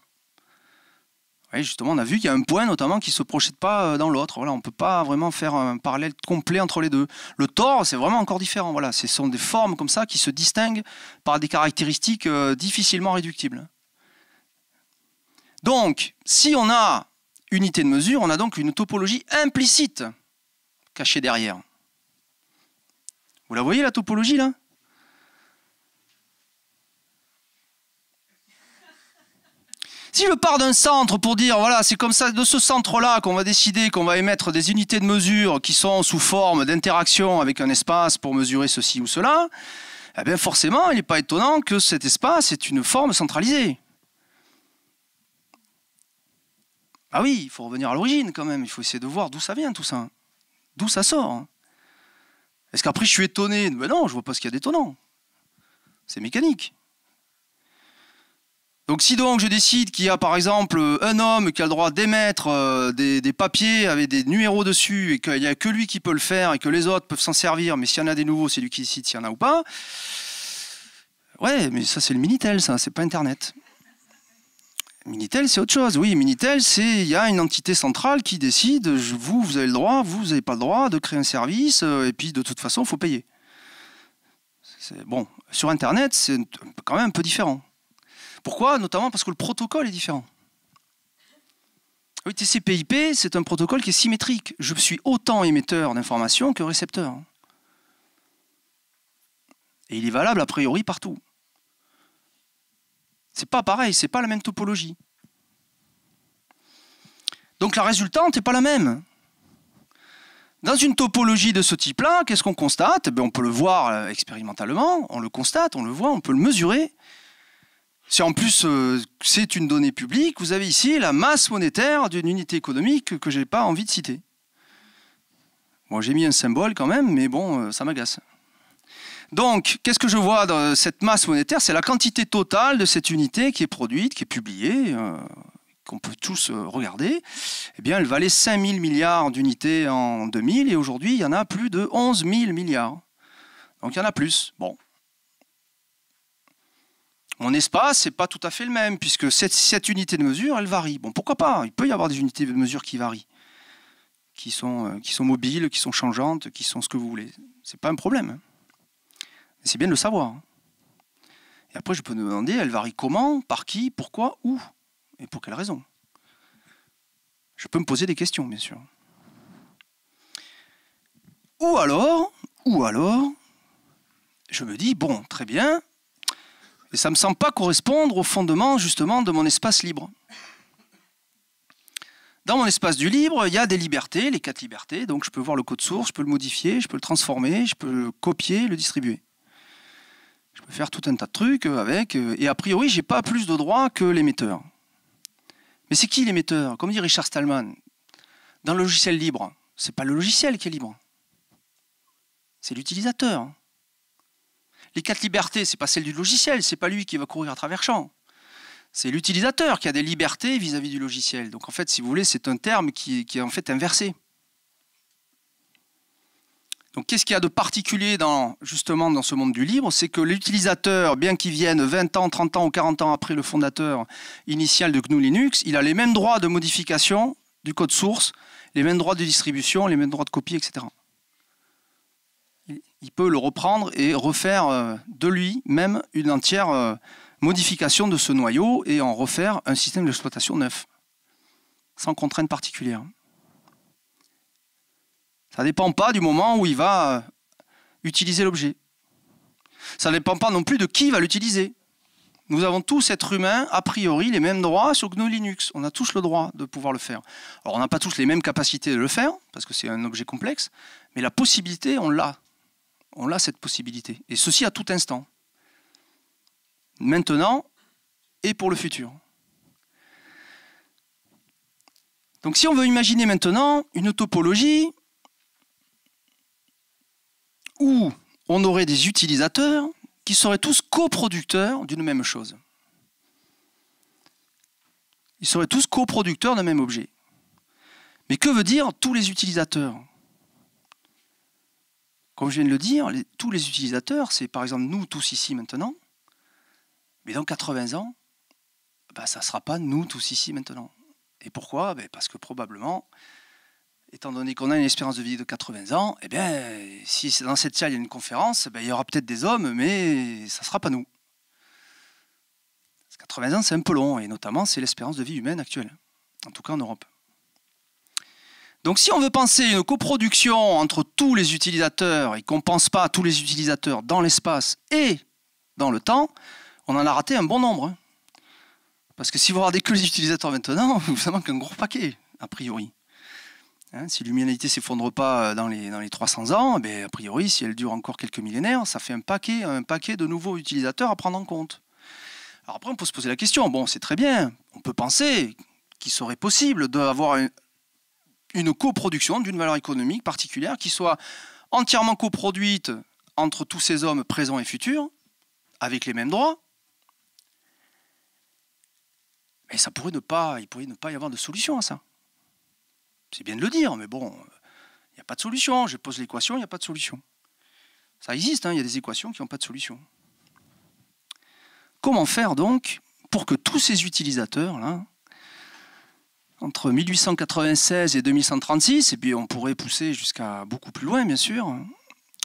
justement, on a vu qu'il y a un point notamment qui ne se projette pas euh, dans l'autre. Voilà, on ne peut pas vraiment faire un parallèle complet entre les deux. Le tort, c'est vraiment encore différent. Voilà, ce sont des formes comme ça qui se distinguent par des caractéristiques euh, difficilement réductibles. Donc, si on a unité de mesure, on a donc une topologie implicite cachée derrière. Vous la voyez la topologie là Si je pars d'un centre pour dire, voilà, c'est comme ça, de ce centre-là qu'on va décider qu'on va émettre des unités de mesure qui sont sous forme d'interaction avec un espace pour mesurer ceci ou cela, eh bien forcément, il n'est pas étonnant que cet espace est une forme centralisée. Ah oui, il faut revenir à l'origine quand même, il faut essayer de voir d'où ça vient tout ça, d'où ça sort. Est-ce qu'après je suis étonné Ben non, je vois pas ce qu'il y a d'étonnant. C'est mécanique. Donc si donc je décide qu'il y a par exemple un homme qui a le droit d'émettre euh, des, papiers avec des numéros dessus et qu'il n'y a que lui qui peut le faire et que les autres peuvent s'en servir, mais s'il y en a des nouveaux, c'est lui qui décide s'il y en a ou pas. Ouais, mais ça c'est le Minitel, ça, c'est pas Internet. Minitel, c'est autre chose. Oui, Minitel, c'est il y a une entité centrale qui décide, vous, vous avez le droit, vous, vous n'avez pas le droit de créer un service, euh, et puis de toute façon, il faut payer. Bon, sur Internet, c'est quand même un peu différent. Pourquoi Notamment parce que le protocole est différent. Oui, ip c'est un protocole qui est symétrique. Je suis autant émetteur d'informations que récepteur. Et il est valable a priori partout. C'est pas pareil, c'est pas la même topologie. Donc la résultante n'est pas la même. Dans une topologie de ce type-là, qu'est-ce qu'on constate eh ben, On peut le voir euh, expérimentalement, on le constate, on le voit, on peut le mesurer. Si en plus euh, c'est une donnée publique, vous avez ici la masse monétaire d'une unité économique que je n'ai pas envie de citer. j'ai mis un symbole quand même, mais bon, euh, ça m'agace. Donc, qu'est-ce que je vois dans cette masse monétaire C'est la quantité totale de cette unité qui est produite, qui est publiée, euh, qu'on peut tous regarder. Eh bien, elle valait 5 000 milliards d'unités en 2000, et aujourd'hui, il y en a plus de 11 000 milliards. Donc, il y en a plus. Bon, mon espace, n'est pas tout à fait le même, puisque cette, unité de mesure, elle varie. Bon, pourquoi pas Il peut y avoir des unités de mesure qui varient, qui sont, euh, qui sont mobiles, qui sont changeantes, qui sont ce que vous voulez. Ce n'est pas un problème. Hein. C'est bien de le savoir. Hein. Et après, je peux me demander, elle varie comment, par qui, pourquoi, où, et pour quelle raison. Je peux me poser des questions, bien sûr. Ou alors, ou alors, je me dis, bon, très bien, et ça ne me semble pas correspondre au fondement justement de mon espace libre. Dans mon espace du libre, il y a des libertés, les quatre libertés. Donc je peux voir le code source, je peux le modifier, je peux le transformer, je peux le copier, le distribuer. Je peux faire tout un tas de trucs avec. Euh, et a priori, j'ai pas plus de droits que l'émetteur. Mais c'est qui l'émetteur Comme dit Richard Stallman, dans le logiciel libre, c'est pas le logiciel qui est libre. C'est l'utilisateur. Les quatre libertés, n'est pas celle du logiciel, c'est pas lui qui va courir à travers champ. C'est l'utilisateur qui a des libertés vis-à-vis du logiciel. Donc en fait, si vous voulez, c'est un terme qui, est en fait inversé. Donc qu'est-ce qu'il y a de particulier dans, justement dans ce monde du libre C'est que l'utilisateur, bien qu'il vienne 20 ans, 30 ans ou 40 ans après le fondateur initial de GNU Linux, il a les mêmes droits de modification du code source, les mêmes droits de distribution, les mêmes droits de copie, etc il peut le reprendre et refaire euh, de lui-même une entière euh, modification de ce noyau et en refaire un système d'exploitation neuf, sans contrainte particulière. Ça ne dépend pas du moment où il va euh, utiliser l'objet. Ça ne dépend pas non plus de qui va l'utiliser. Nous avons tous, êtres humains, a priori, les mêmes droits sur GNU Linux. On a tous le droit de pouvoir le faire. Alors, on n'a pas tous les mêmes capacités de le faire, parce que c'est un objet complexe, mais la possibilité, on l'a. On a cette possibilité. Et ceci à tout instant. Maintenant et pour le futur. Donc si on veut imaginer maintenant une topologie où on aurait des utilisateurs qui seraient tous coproducteurs d'une même chose. Ils seraient tous coproducteurs d'un même objet. Mais que veut dire tous les utilisateurs comme je viens de le dire, tous les utilisateurs, c'est par exemple nous tous ici maintenant, mais dans 80 ans, bah, ça ne sera pas nous tous ici maintenant. Et pourquoi ben, Parce que probablement, étant donné qu'on a une espérance de vie de 80 ans, eh bien, si dans cette salle il y a une conférence, eh il y aura peut-être des hommes, mais ça ne sera pas nous. 80 ans, c'est un peu long, et notamment c'est l'espérance de vie humaine actuelle, en tout cas en Europe. Donc si on veut penser une coproduction entre tous les utilisateurs et qu'on ne pense pas à tous les utilisateurs dans l'espace et dans le temps, on en a raté un bon nombre. Hein. Parce que si vous regardez que les utilisateurs maintenant, vous manque un gros paquet, a priori. Hein. si l'humanité ne s'effondre pas euh, dans les, dans les 300 ans, eh a priori, si elle dure encore quelques millénaires, ça fait un paquet, un paquet de nouveaux utilisateurs à prendre en compte. Alors après, on peut se poser la question, bon, c'est très bien, on peut penser qu'il serait possible d'avoir une coproduction d'une valeur économique particulière qui soit entièrement coproduite entre tous ces hommes présents et futurs, avec les mêmes droits, mais ça pourrait ne pas, il pourrait ne pas y avoir de solution à ça. C'est bien de le dire, mais bon, il n'y a pas de solution. Je pose l'équation, il n'y a pas de solution. Ça existe, hein, il y a des équations qui n'ont pas de solution. Comment faire donc pour que tous ces utilisateurs-là entre 1896 et 2136, et puis on pourrait pousser jusqu'à beaucoup plus loin, bien sûr,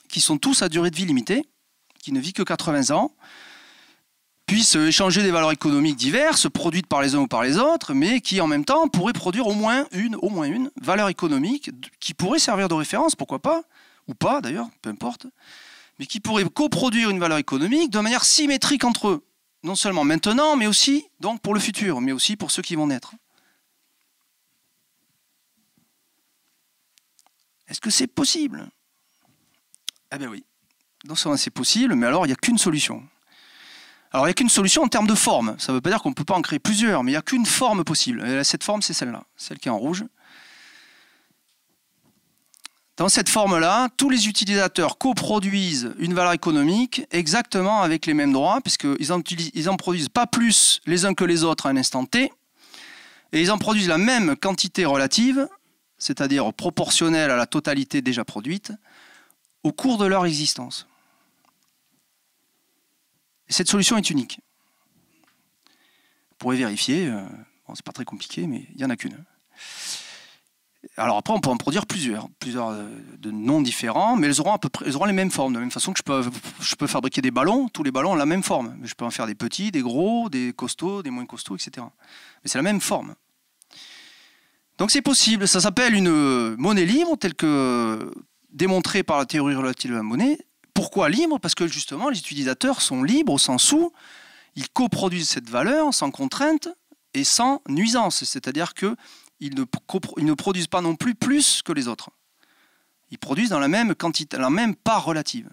qui sont tous à durée de vie limitée, qui ne vit que 80 ans, puissent échanger des valeurs économiques diverses, produites par les uns ou par les autres, mais qui en même temps pourraient produire au moins une, au moins une valeur économique qui pourrait servir de référence, pourquoi pas, ou pas d'ailleurs, peu importe, mais qui pourrait coproduire une valeur économique de manière symétrique entre eux, non seulement maintenant, mais aussi donc pour le futur, mais aussi pour ceux qui vont naître. Est-ce que c'est possible Eh bien oui, ce seulement c'est possible, mais alors il n'y a qu'une solution. Alors il n'y a qu'une solution en termes de forme. Ça ne veut pas dire qu'on ne peut pas en créer plusieurs, mais il n'y a qu'une forme possible. Et cette forme, c'est celle-là, celle qui est en rouge. Dans cette forme-là, tous les utilisateurs coproduisent une valeur économique exactement avec les mêmes droits, puisqu'ils n'en en produisent pas plus les uns que les autres à un instant T, et ils en produisent la même quantité relative c'est-à-dire proportionnel à la totalité déjà produite, au cours de leur existence. cette solution est unique. Vous pourrez vérifier, Ce euh, n'est c'est pas très compliqué, mais il n'y en a qu'une. Alors après, on peut en produire plusieurs, plusieurs euh, de noms différents, mais elles auront, à peu près, elles auront les mêmes formes. De la même façon que je peux, je peux fabriquer des ballons, tous les ballons ont la même forme. Je peux en faire des petits, des gros, des costauds, des moins costauds, etc. Mais c'est la même forme. Donc c'est possible, ça s'appelle une euh, monnaie libre, telle que démontrée par la théorie relative à la monnaie. Pourquoi libre Parce que justement, les utilisateurs sont libres au sens où ils coproduisent cette valeur sans contrainte et sans nuisance, c'est-à-dire qu'ils ne, ne produisent pas non plus plus que les autres. Ils produisent dans la même quantité, la même part relative,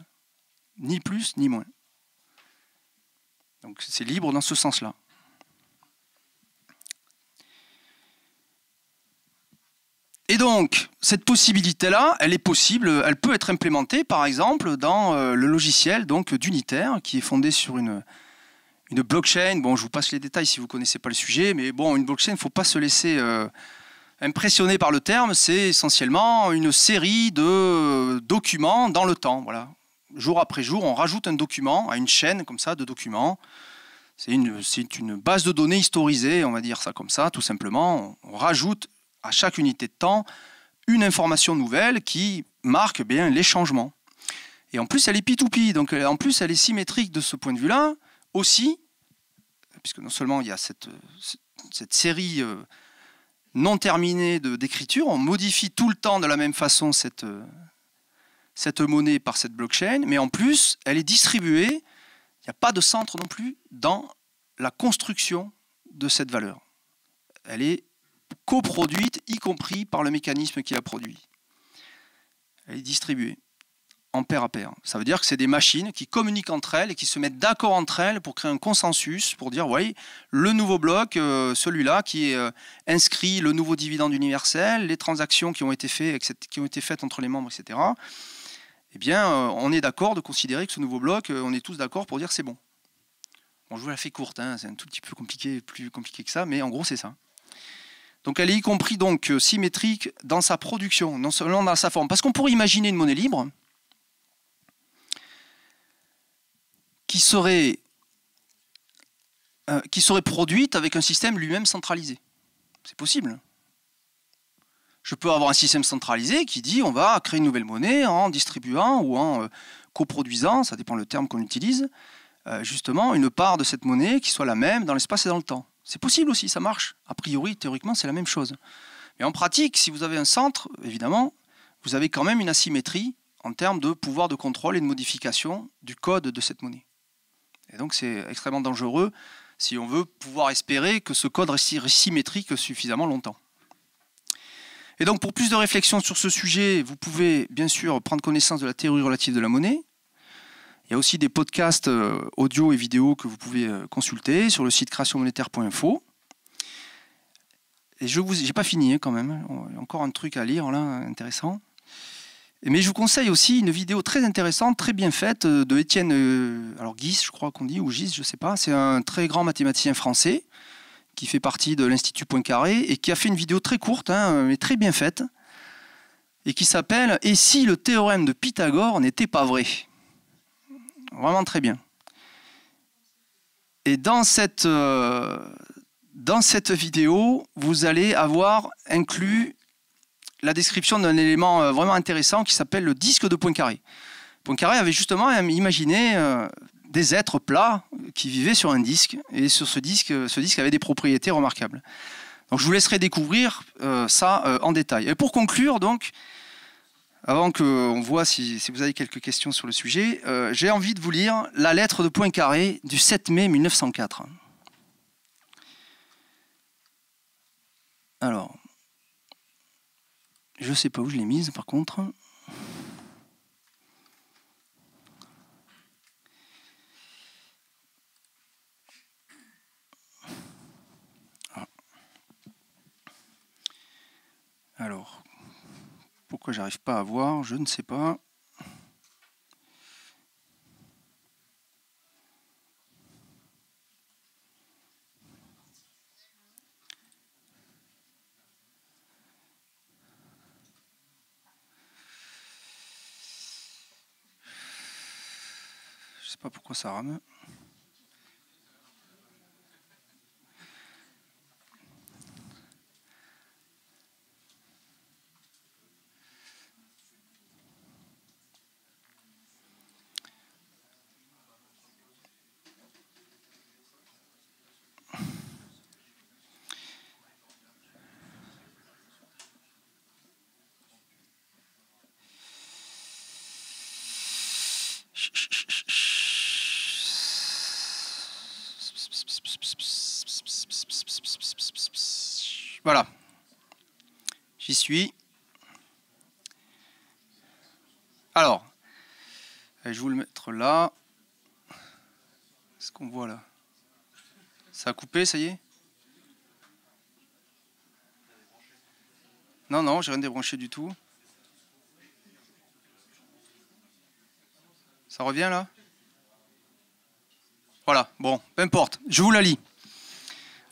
ni plus ni moins. Donc c'est libre dans ce sens-là. Et donc, cette possibilité-là, elle est possible, elle peut être implémentée, par exemple, dans euh, le logiciel d'Unitaire, qui est fondé sur une, une blockchain. Bon, je vous passe les détails si vous ne connaissez pas le sujet, mais bon, une blockchain, il ne faut pas se laisser euh, impressionner par le terme. C'est essentiellement une série de euh, documents dans le temps. Voilà. Jour après jour, on rajoute un document à une chaîne comme ça de documents. C'est une, une base de données historisée, on va dire ça comme ça, tout simplement. on rajoute à chaque unité de temps une information nouvelle qui marque bien les changements. Et en plus, elle est P2P, donc euh, en plus, elle est symétrique de ce point de vue-là aussi, puisque non seulement il y a cette, euh, série euh, non terminée d'écriture, on modifie tout le temps de la même façon cette, cette monnaie par cette blockchain, mais en plus, elle est distribuée, il n'y a pas de centre non plus dans la construction de cette valeur. Elle est coproduite, y compris par le mécanisme qui la produit. Elle est distribuée en paire à pair. Ça veut dire que c'est des machines qui communiquent entre elles et qui se mettent d'accord entre elles pour créer un consensus, pour dire, oui, le nouveau bloc, euh, celui-là qui euh, inscrit le nouveau dividende universel, les transactions qui ont été, faites, entre les membres, etc. Eh bien, euh, on est d'accord de considérer que ce nouveau bloc, on est tous d'accord pour dire c'est bon. Bon, je vous la fais courte, hein, c'est un tout petit peu compliqué, plus compliqué que ça, mais en gros, c'est ça. Donc elle est y compris donc euh, symétrique dans sa production, non seulement dans sa forme. Parce qu'on pourrait imaginer une monnaie libre qui serait, euh, qui serait produite avec un système lui-même centralisé. C'est possible. Je peux avoir un système centralisé qui dit on va créer une nouvelle monnaie en distribuant ou en euh, coproduisant, ça dépend le terme qu'on utilise, justement une part de cette monnaie qui soit la même dans l'espace et dans le temps. C'est possible aussi, ça marche. A priori, théoriquement, c'est la même chose. Mais en pratique, si vous avez un centre, évidemment, vous avez quand même une asymétrie en termes de pouvoir de contrôle et de modification du code de cette monnaie. Et donc c'est extrêmement dangereux si on veut pouvoir espérer que ce code reste symétrique suffisamment longtemps. Et donc pour plus de réflexion sur ce sujet, vous pouvez bien sûr prendre connaissance de la théorie relative de la monnaie, il y a aussi des podcasts euh, audio et vidéo que vous pouvez euh, consulter sur le site créationmonétaire.info. Et je vous, j'ai pas fini hein, quand même. Il y a encore un truc à lire là, intéressant. Mais je vous conseille aussi une vidéo très intéressante, très bien faite, euh, de Étienne alors je crois qu'on dit, ou Gis, je ne sais pas. C'est un très grand mathématicien français qui fait partie de l'Institut Poincaré et qui a fait une vidéo très courte, hein, mais très bien faite, et qui s'appelle Et si le théorème de Pythagore n'était pas vrai Vraiment très bien. Et dans cette, euh, dans cette vidéo, vous allez avoir inclus la description d'un élément euh, vraiment intéressant qui s'appelle le disque de Poincaré. Poincaré avait justement imaginé euh, des êtres plats qui vivaient sur un disque, et sur ce disque, ce disque avait des propriétés remarquables. Donc je vous laisserai découvrir ça en détail. Et pour conclure, donc, avant qu'on voit si, vous avez quelques questions sur le sujet, euh, j'ai envie de vous lire la lettre de Poincaré du 7 mai 1904. Alors, je ne sais pas où je l'ai mise par contre. Ah. Alors. Pourquoi j'arrive pas à voir Je ne sais pas. Je sais pas pourquoi ça rame. Voilà. J'y suis. Alors, je vous le mettre là. ce qu'on voit là Ça a coupé, ça y est Non, non, j'ai rien débranché du tout. Ça revient là Voilà, bon, peu importe, je vous la lis.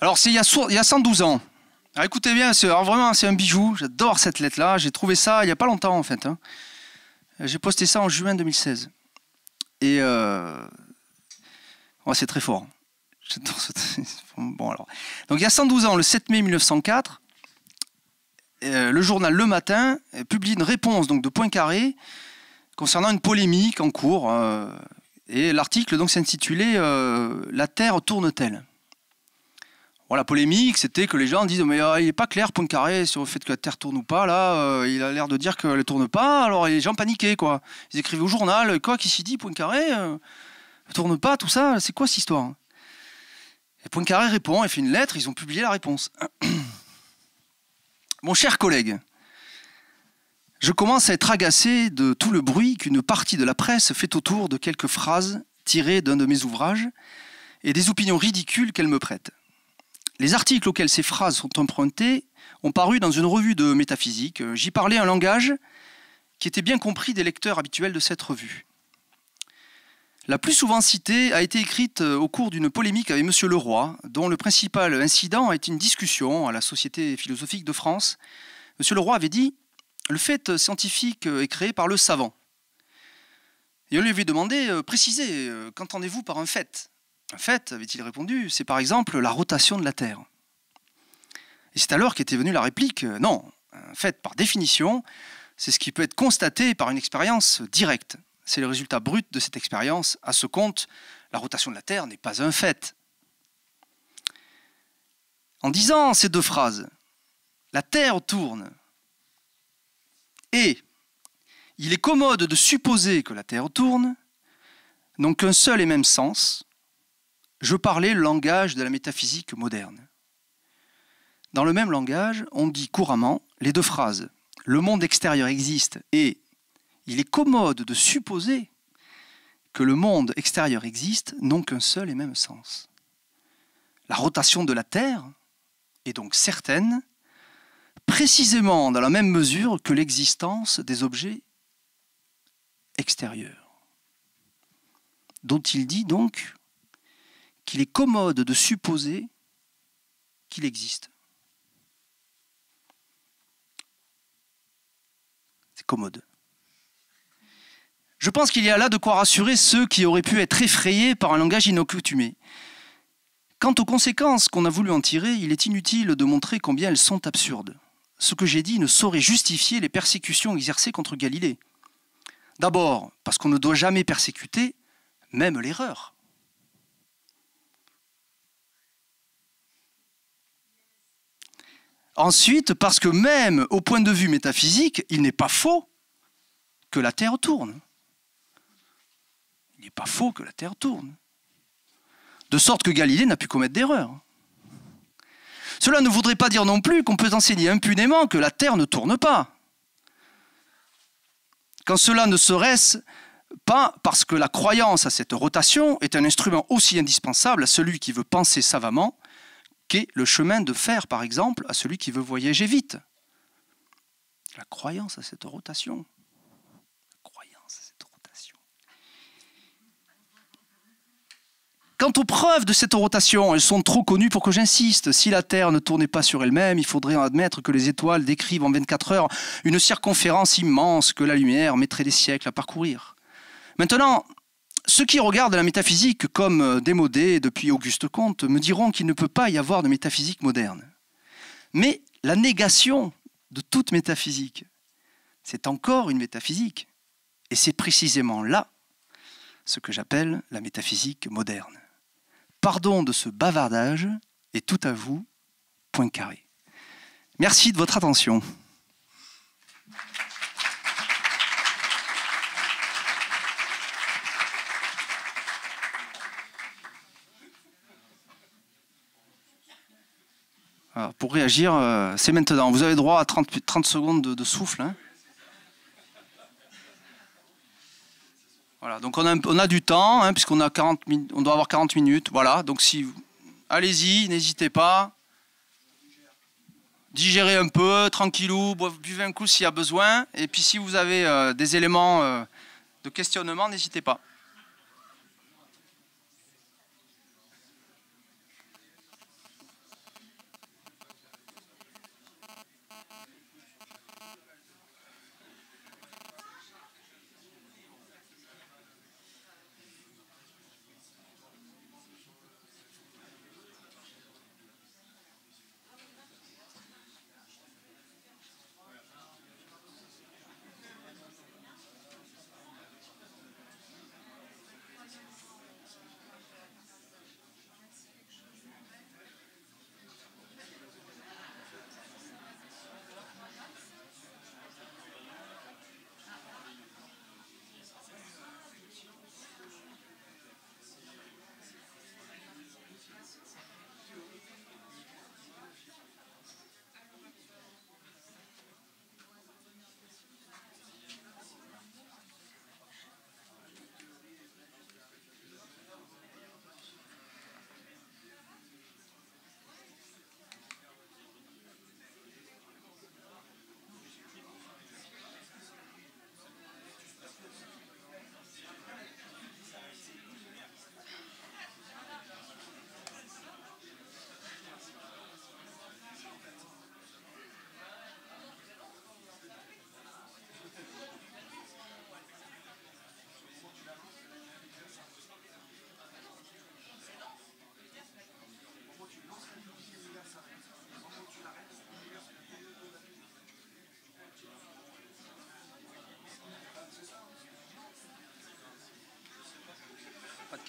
Alors, c'est il, y a 112 ans. écoutez bien, vraiment, c'est un bijou. J'adore cette lettre-là. J'ai trouvé ça il n'y a pas longtemps, en fait. Hein. J'ai posté ça en juin 2016. Et euh, c'est très fort. Bon, alors. Donc, il y a 112 ans, le 7 mai 1904, euh, le journal Le Matin euh, publie une réponse donc, de Poincaré concernant une polémique en cours. Euh, et l'article donc s'intitulait euh, La Terre tourne-t-elle La polémique, c'était que les gens disent mais ah, il n'est pas clair Poincaré sur le fait que la Terre tourne ou pas. Là, euh, il a l'air de dire qu'elle ne tourne pas. Alors les gens paniquaient quoi. Ils écrivaient au journal quoi qui s'y dit Poincaré ne tourne pas tout ça. C'est quoi cette histoire hein Et Poincaré répond, il fait une lettre. Ils ont publié la réponse. Mon cher collègue, je commence à être agacé de tout le bruit qu'une partie de la presse fait autour de quelques phrases tirées d'un de mes ouvrages et des opinions ridicules qu'elle me prête. Les articles auxquels ces phrases sont empruntées ont paru dans une revue de métaphysique. J'y parlais un langage qui était bien compris des lecteurs habituels de cette revue. La plus souvent citée a été écrite euh, au cours d'une polémique avec M. Leroy, dont le principal incident a été une discussion à la Société philosophique de France. M. Leroy avait dit le fait euh, scientifique euh, est créé par le savant. Et on lui avait demandé, euh, précisez, qu'entendez-vous par un fait Un fait, avait-il répondu, c'est par exemple la rotation de la Terre. Et c'est alors qu'était venue la réplique, non, un fait par définition, c'est ce qui peut être constaté par une expérience directe. C'est le résultat brut de cette expérience. À ce compte, la rotation de la Terre n'est pas un fait. En disant ces deux phrases, la Terre tourne, et il est commode de supposer que la Terre tourne, n'ont qu'un seul et même sens. Je parlais le langage de la métaphysique moderne. Dans le même langage, on dit couramment les deux phrases. Le monde extérieur existe et il est commode de supposer que le monde extérieur existe n'ont qu'un seul et même sens. La rotation de la Terre est donc certaine précisément dans la même mesure que l'existence des objets extérieurs, dont il dit donc qu'il est commode de supposer qu'il existe. C'est commode. Je pense qu'il y a là de quoi rassurer ceux qui auraient pu être effrayés par un langage inaccoutumé. Quant aux conséquences qu'on a voulu en tirer, il est inutile de montrer combien elles sont absurdes ce que j'ai dit ne saurait justifier les persécutions exercées contre Galilée. D'abord, parce qu'on ne doit jamais persécuter même l'erreur. Ensuite, parce que même au point de vue métaphysique, il n'est pas faux que la Terre tourne. Il n'est pas faux que la Terre tourne. De sorte que Galilée n'a pu commettre d'erreur. Cela ne voudrait pas dire non plus qu'on peut enseigner impunément que la Terre ne tourne pas. Quand cela ne serait-ce pas parce que la croyance à cette rotation est un instrument aussi indispensable à celui qui veut penser savamment qu'est le chemin de fer, par exemple, à celui qui veut voyager vite. La croyance à cette rotation. Quant aux preuves de cette rotation, elles sont trop connues pour que j'insiste. Si la Terre ne tournait pas sur elle-même, il faudrait admettre que les étoiles décrivent en 24 heures une circonférence immense que la lumière mettrait des siècles à parcourir. Maintenant, ceux qui regardent la métaphysique comme euh, démodée depuis Auguste Comte me diront qu'il ne peut pas y avoir de métaphysique moderne. Mais la négation de toute métaphysique, c'est encore une métaphysique. Et c'est précisément là ce que j'appelle la métaphysique moderne. Pardon de ce bavardage et tout à vous, point carré. Merci de votre attention. Alors, pour réagir, euh, c'est maintenant. Vous avez droit à 30, 30 secondes de, souffle. Hein. donc on a, du temps, hein, puisqu'on a 40 on doit avoir 40 minutes. Voilà, donc si allez-y, n'hésitez pas. Digérez un peu, tranquillou, buvez un coup s'il y a besoin. Et puis si vous avez euh, des éléments euh, de questionnement, n'hésitez pas.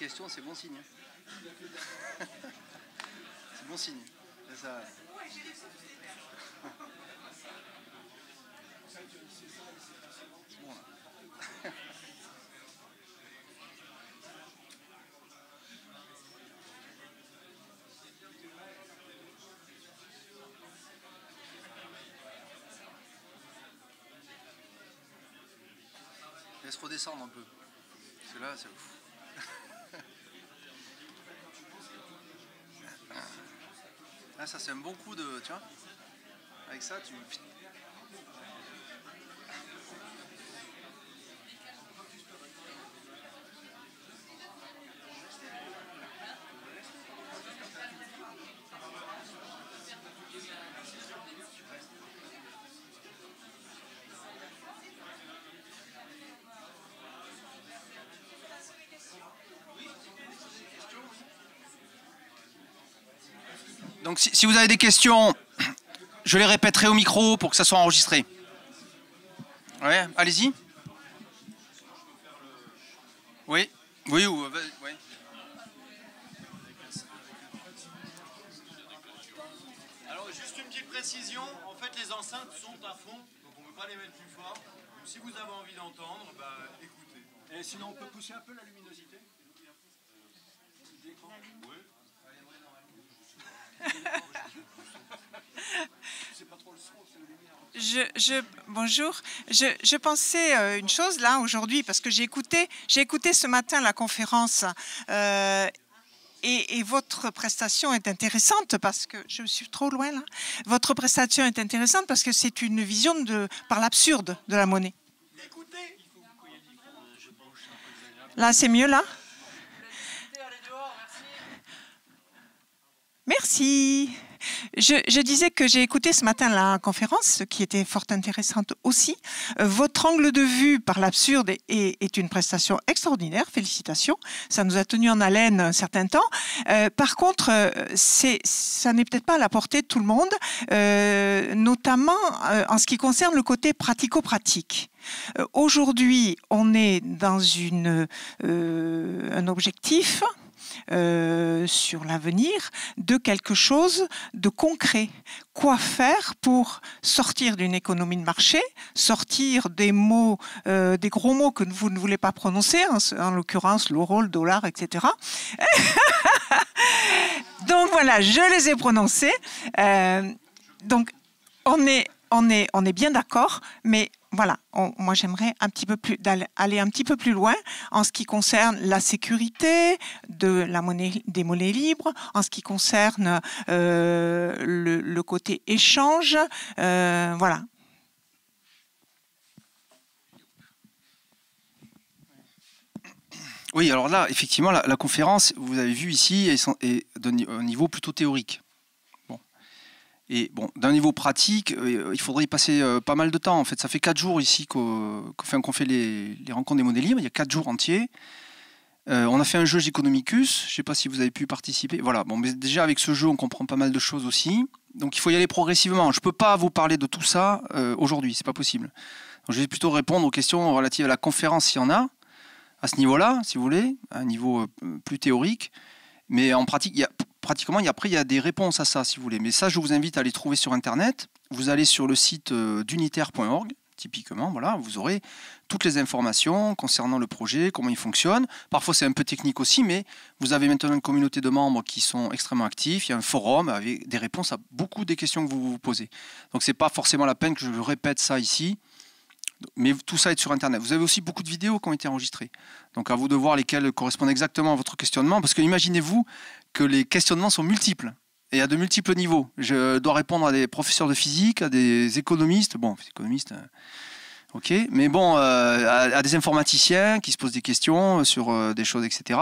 c'est bon signe. c'est bon signe. Ça... C'est bon Laisse redescendre un peu. C'est là, c'est fou. Là, ça, c'est un bon coup de. Tu vois Avec ça, tu. Donc si, vous avez des questions, je les répéterai au micro pour que ça soit enregistré. Oui, allez-y. bonjour. Je, pensais euh, une chose là aujourd'hui parce que j'ai écouté, j'ai écouté ce matin la conférence euh, et, votre prestation est intéressante parce que je suis trop loin là. Votre prestation est intéressante parce que c'est une vision de par l'absurde de la monnaie. Là, c'est mieux là. Merci. Je, disais que j'ai écouté ce matin la conférence, qui était fort intéressante aussi. Euh, votre angle de vue par l'absurde est, est, une prestation extraordinaire. Félicitations. Ça nous a tenu en haleine un certain temps. Euh, par contre, euh, ça n'est peut-être pas à la portée de tout le monde, notamment en ce qui concerne le côté pratico-pratique. Aujourd'hui, on est dans une, un objectif euh, sur l'avenir de quelque chose de concret. Quoi faire pour sortir d'une économie de marché, sortir des mots, euh, des gros mots que vous ne voulez pas prononcer, hein, en l'occurrence l'euro, le dollar, etc. donc voilà, je les ai prononcés. Euh, donc on est on est, on est bien d'accord, mais voilà, moi j'aimerais un petit peu plus aller un petit peu plus loin en ce qui concerne la sécurité de la monnaie des monnaies libres, en ce qui concerne euh, le, côté échange, euh, voilà. Oui, alors là, effectivement, la, conférence, vous avez vu ici, est, d'un niveau plutôt théorique. Et bon, d'un niveau pratique, euh, il faudrait y passer euh, pas mal de temps. En fait, ça fait quatre jours ici qu'on fait les, rencontres des modèles libres. Il y a quatre jours entiers. Euh, on a fait un jeu Economicus. Je ne sais pas si vous avez pu participer. Voilà. Bon, mais déjà avec ce jeu, on comprend pas mal de choses aussi. Donc, il faut y aller progressivement. Je ne peux pas vous parler de tout ça aujourd'hui. aujourd'hui. C'est pas possible. je vais plutôt répondre aux questions relatives à la conférence, s'il y en a, à ce niveau-là, si vous voulez, à un niveau plus théorique. Mais en pratique, il y a pratiquement, après, il y a des réponses à ça, si vous voulez. Mais ça, je vous invite à les trouver sur Internet. Vous allez sur le site euh, d'unitaire.org, typiquement, voilà, vous aurez toutes les informations concernant le projet, comment il fonctionne. Parfois, c'est un peu technique aussi, mais vous avez maintenant une communauté de membres qui sont extrêmement actifs. Il y a un forum avec des réponses à beaucoup des questions que vous vous posez. Donc, ce n'est pas forcément la peine que je répète ça ici. Mais tout ça est sur Internet. Vous avez aussi beaucoup de vidéos qui ont été enregistrées. Donc à vous de voir lesquelles correspondent exactement à votre questionnement. Parce que imaginez-vous que les questionnements sont multiples et à de multiples niveaux. Je dois répondre à des professeurs de physique, à des économistes, bon, économistes, euh, ok, mais bon, euh, à, des informaticiens qui se posent des questions euh, sur des choses, etc.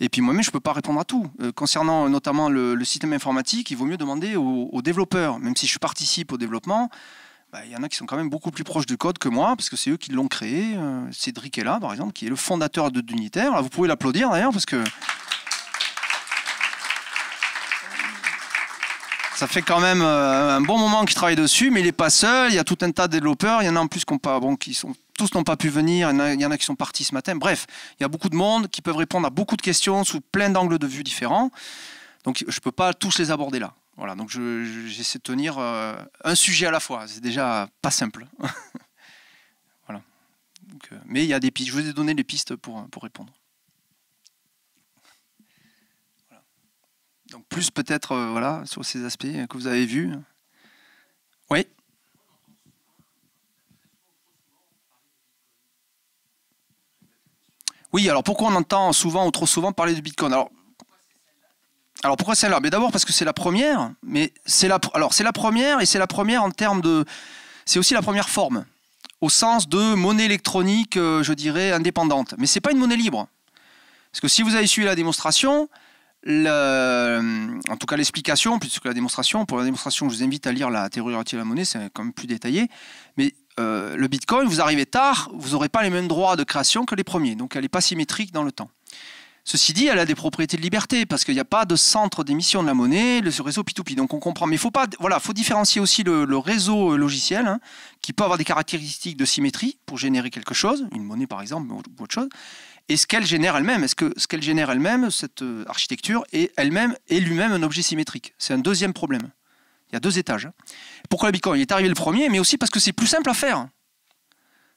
et puis moi-même, je ne peux pas répondre à tout. concernant notamment le, système informatique, il vaut mieux demander aux, développeurs, même si je participe au développement. Bah, il y en a qui sont quand même beaucoup plus proches du code que moi, parce que c'est eux qui l'ont créé. Cédric est là, par exemple, qui est le fondateur de d'Unitaire. Vous pouvez l'applaudir d'ailleurs, parce que Ça fait quand même euh, un bon moment qu'il travaille dessus, mais il n'est pas seul. Il y a tout un tas de développeurs. Il y en a en plus qui, pas, bon, qui sont, tous n'ont pas pu venir. Il y en a qui sont partis ce matin. Bref, il y a beaucoup de monde qui peuvent répondre à beaucoup de questions sous plein d'angles de vue différents. Donc, je ne peux pas tous les aborder là. Voilà, donc j'essaie de tenir euh, un sujet à la fois. C'est déjà pas simple. voilà. Euh, mais il y a des pistes. Je vous ai donné les pistes pour répondre. plus peut-être euh, voilà, sur ces aspects que vous avez vus. Oui Oui, alors pourquoi on entend souvent ou trop souvent parler de Bitcoin alors, pourquoi celle-là Mais d'abord parce que c'est la première, mais c'est la, alors c'est la première et c'est la première en termes de, c'est aussi la première forme au sens de monnaie électronique, euh, je dirais indépendante. Mais ce n'est pas une monnaie libre, parce que si vous avez suivi la démonstration, le, euh, en tout cas l'explication, puisque la démonstration, pour la démonstration, je vous invite à lire la théorie de la monnaie, c'est quand même plus détaillé. Mais euh, le Bitcoin, vous arrivez tard, vous n'aurez pas les mêmes droits de création que les premiers, donc elle n'est pas symétrique dans le temps. Ceci dit, elle a des propriétés de liberté parce qu'il n'y a pas de centre d'émission de la monnaie, le réseau P2P. Donc on comprend. Mais il faut pas, voilà, faut différencier aussi le, réseau euh, logiciel hein, qui peut avoir des caractéristiques de symétrie pour générer quelque chose, une monnaie par exemple, ou autre chose, et ce qu'elle génère elle-même, est-ce que ce qu'elle génère elle-même, cette euh, architecture, est elle-même est lui-même un objet symétrique C'est un deuxième problème. Il y a deux étages. Hein. Pourquoi la Bitcoin Il est arrivé le premier, mais aussi parce que c'est plus simple à faire.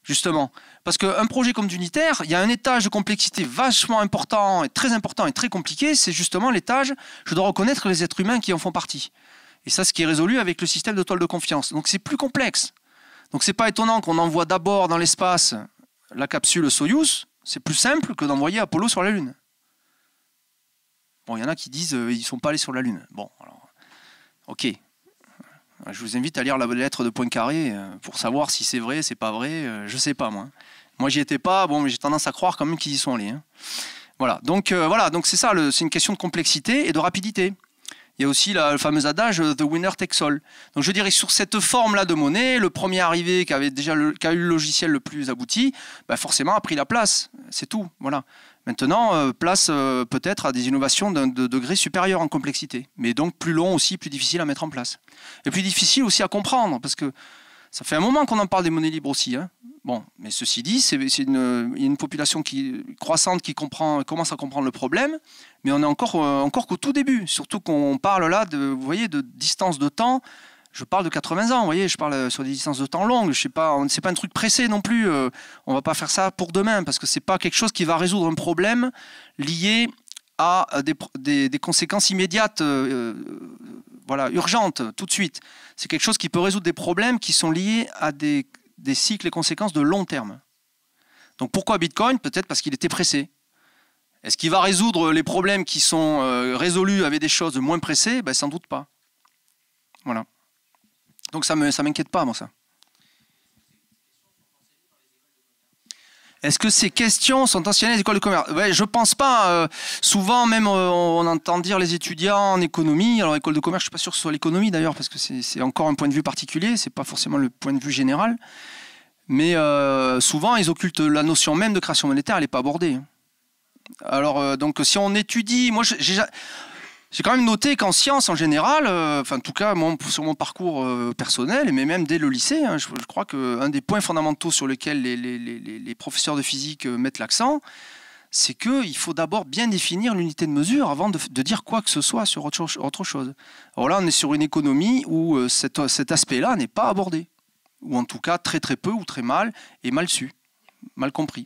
Justement. Parce qu'un projet comme d'unitaire, il y a un étage de complexité vachement important, et très important et très compliqué. C'est justement l'étage, je dois reconnaître les êtres humains qui en font partie. Et ça, ce qui est résolu avec le système de toile de confiance. Donc c'est plus complexe. Donc c'est pas étonnant qu'on envoie d'abord dans l'espace la capsule Soyuz, c'est plus simple que d'envoyer Apollo sur la Lune. Bon, il y en a qui disent euh, ils ne sont pas allés sur la Lune. Bon, alors, ok. Je vous invite à lire la lettre de Poincaré euh, pour savoir si c'est vrai, c'est pas vrai, euh, je sais pas moi. Moi, j'y étais pas. Bon, mais j'ai tendance à croire quand même qu'ils y sont allés. Hein. Voilà. Donc voilà. Donc c'est ça. C'est une question de complexité et de rapidité. Il y a aussi le fameux adage euh, The winner takes all. Donc je dirais sur cette forme-là de monnaie, le premier arrivé qui avait déjà le, a eu le logiciel le plus abouti, bah, forcément a pris la place. C'est tout. Voilà. Maintenant, euh, place euh, peut-être à des innovations d'un de degré supérieur en complexité, mais donc plus long aussi, plus difficile à mettre en place. Et plus difficile aussi à comprendre, parce que ça fait un moment qu'on en parle des monnaies libres aussi. Hein. Bon, mais ceci dit, c'est une, une, population qui, croissante qui comprend, commence à comprendre le problème, mais on est encore, euh, encore qu'au tout début. Surtout qu'on parle là de, vous voyez, de distance de temps. Je parle de 80 ans, vous voyez, je parle euh, sur des distances de temps longues. Je sais pas, pas un truc pressé non plus. Euh, on ne va pas faire ça pour demain parce que c'est pas quelque chose qui va résoudre un problème lié à des, conséquences immédiates, voilà, urgentes, tout de suite. C'est quelque chose qui peut résoudre des problèmes qui sont liés à des des cycles et conséquences de long terme. Donc pourquoi Bitcoin Peut-être parce qu'il était pressé. Est-ce qu'il va résoudre les problèmes qui sont euh, résolus avec des choses moins pressées ben, Sans doute pas. Voilà. Donc ça ne ça m'inquiète pas, moi, ça. Est-ce que ces questions sont anciennes à écoles de commerce ouais, Je pense pas. Euh, souvent, même, euh, on entend dire les étudiants en économie. Alors, école de commerce, je ne suis pas sûr que ce soit l'économie d'ailleurs, parce que c'est encore un point de vue particulier. Ce n'est pas forcément le point de vue général. Mais euh, souvent, ils occultent la notion même de création monétaire. Elle n'est pas abordée. Alors, donc, si on étudie, moi, j'ai j'ai quand même noté qu'en sciences en général, euh, en tout cas sur mon parcours euh, personnel, mais même dès le lycée, hein, je, crois qu'un des points fondamentaux sur lesquels les, professeurs de physique euh, mettent l'accent, c'est qu'il faut d'abord bien définir l'unité de mesure avant de, dire quoi que ce soit sur autre, chose. Alors là, on est sur une économie où cet aspect-là n'est pas abordé, ou en tout cas très très peu ou très mal, et mal su, mal compris.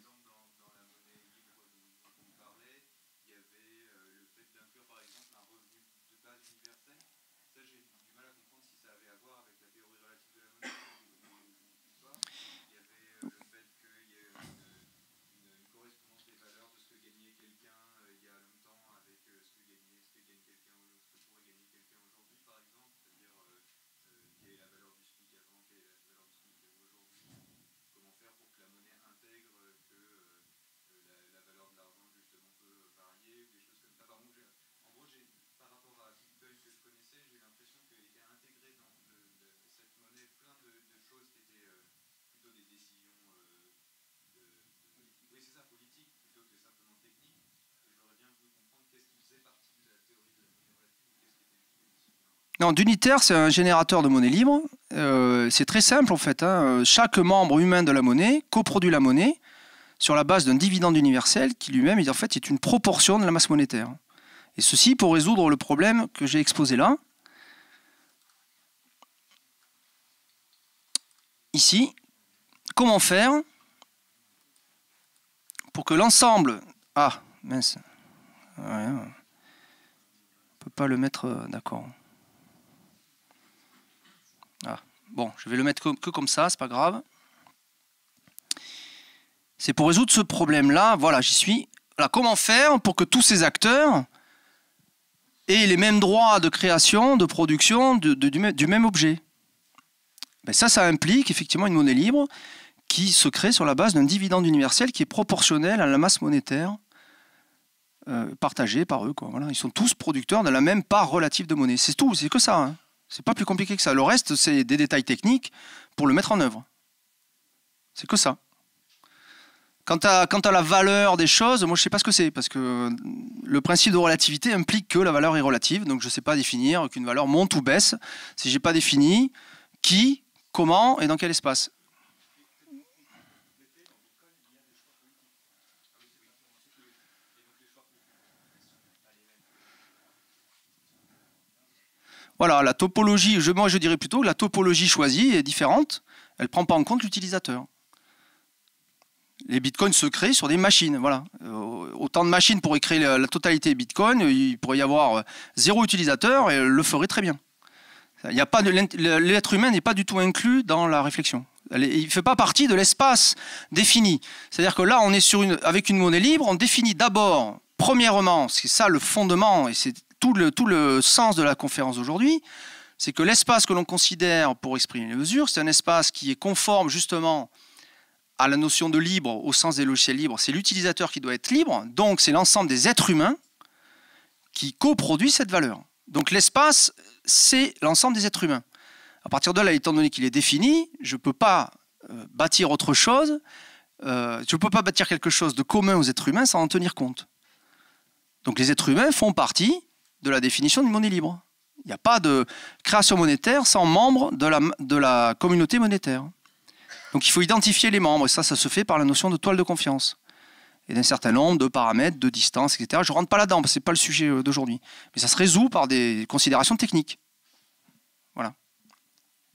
non, d'unitaire, c'est un générateur de monnaie libre. Euh, c'est très simple en fait. Hein. Euh, chaque membre humain de la monnaie coproduit la monnaie sur la base d'un dividende universel qui lui-même est en fait, est une proportion de la masse monétaire. Et ceci pour résoudre le problème que j'ai exposé là. Ici, comment faire pour que l'ensemble... Ah, mince. on peut pas le mettre... Euh, d'accord. Ah, bon, je vais le mettre que, comme ça, c'est pas grave. C'est pour résoudre ce problème-là. Voilà, j'y suis. Voilà, comment faire pour que tous ces acteurs aient les mêmes droits de création, de production du, même objet ben, Ça, ça implique effectivement une monnaie libre qui se crée sur la base d'un dividende universel qui est proportionnel à la masse monétaire euh, partagée par eux. Quoi. Ils sont tous producteurs de la même part relative de monnaie. C'est tout, c'est que ça. Hein. C'est pas plus compliqué que ça. Le reste, c'est des détails techniques pour le mettre en œuvre. C'est que ça. Quant à, quant à, la valeur des choses, moi je ne sais pas ce que c'est, parce que euh, le principe de relativité implique que la valeur est relative, donc je ne sais pas définir qu'une valeur monte ou baisse si je n'ai pas défini qui, comment et dans quel espace. voilà, la topologie, je, je dirais plutôt la topologie choisie est différente, elle ne prend pas en compte l'utilisateur. Les bitcoins se créent sur des machines. Voilà. Euh, autant de machines pourraient créer la, totalité des bitcoins, il pourrait y avoir euh, zéro utilisateur et le ferait très bien. l'être humain n'est pas du tout inclus dans la réflexion. Il ne fait pas partie de l'espace défini. C'est-à-dire que là, on est sur une, avec une monnaie libre, on définit d'abord, premièrement, c'est ça le fondement, et c'est tout le, tout le sens de la conférence d'aujourd'hui, c'est que l'espace que l'on considère pour exprimer les mesures, c'est un espace qui est conforme justement à la notion de libre au sens des logiciels libres. C'est l'utilisateur qui doit être libre, donc c'est l'ensemble des êtres humains qui coproduit cette valeur. Donc l'espace, c'est l'ensemble des êtres humains. À partir de là, étant donné qu'il est défini, je ne peux pas euh, bâtir autre chose, euh, je ne peux pas bâtir quelque chose de commun aux êtres humains sans en tenir compte. Donc les êtres humains font partie de la définition d'une monnaie libre. Il n'y a pas de création monétaire sans membre de la, communauté monétaire. Donc il faut identifier les membres, et ça, ça se fait par la notion de toile de confiance. Et d'un certain nombre de paramètres, de distance, etc. Je ne rentre pas là-dedans, parce que ce n'est pas le sujet euh, d'aujourd'hui. Mais ça se résout par des considérations techniques. Voilà.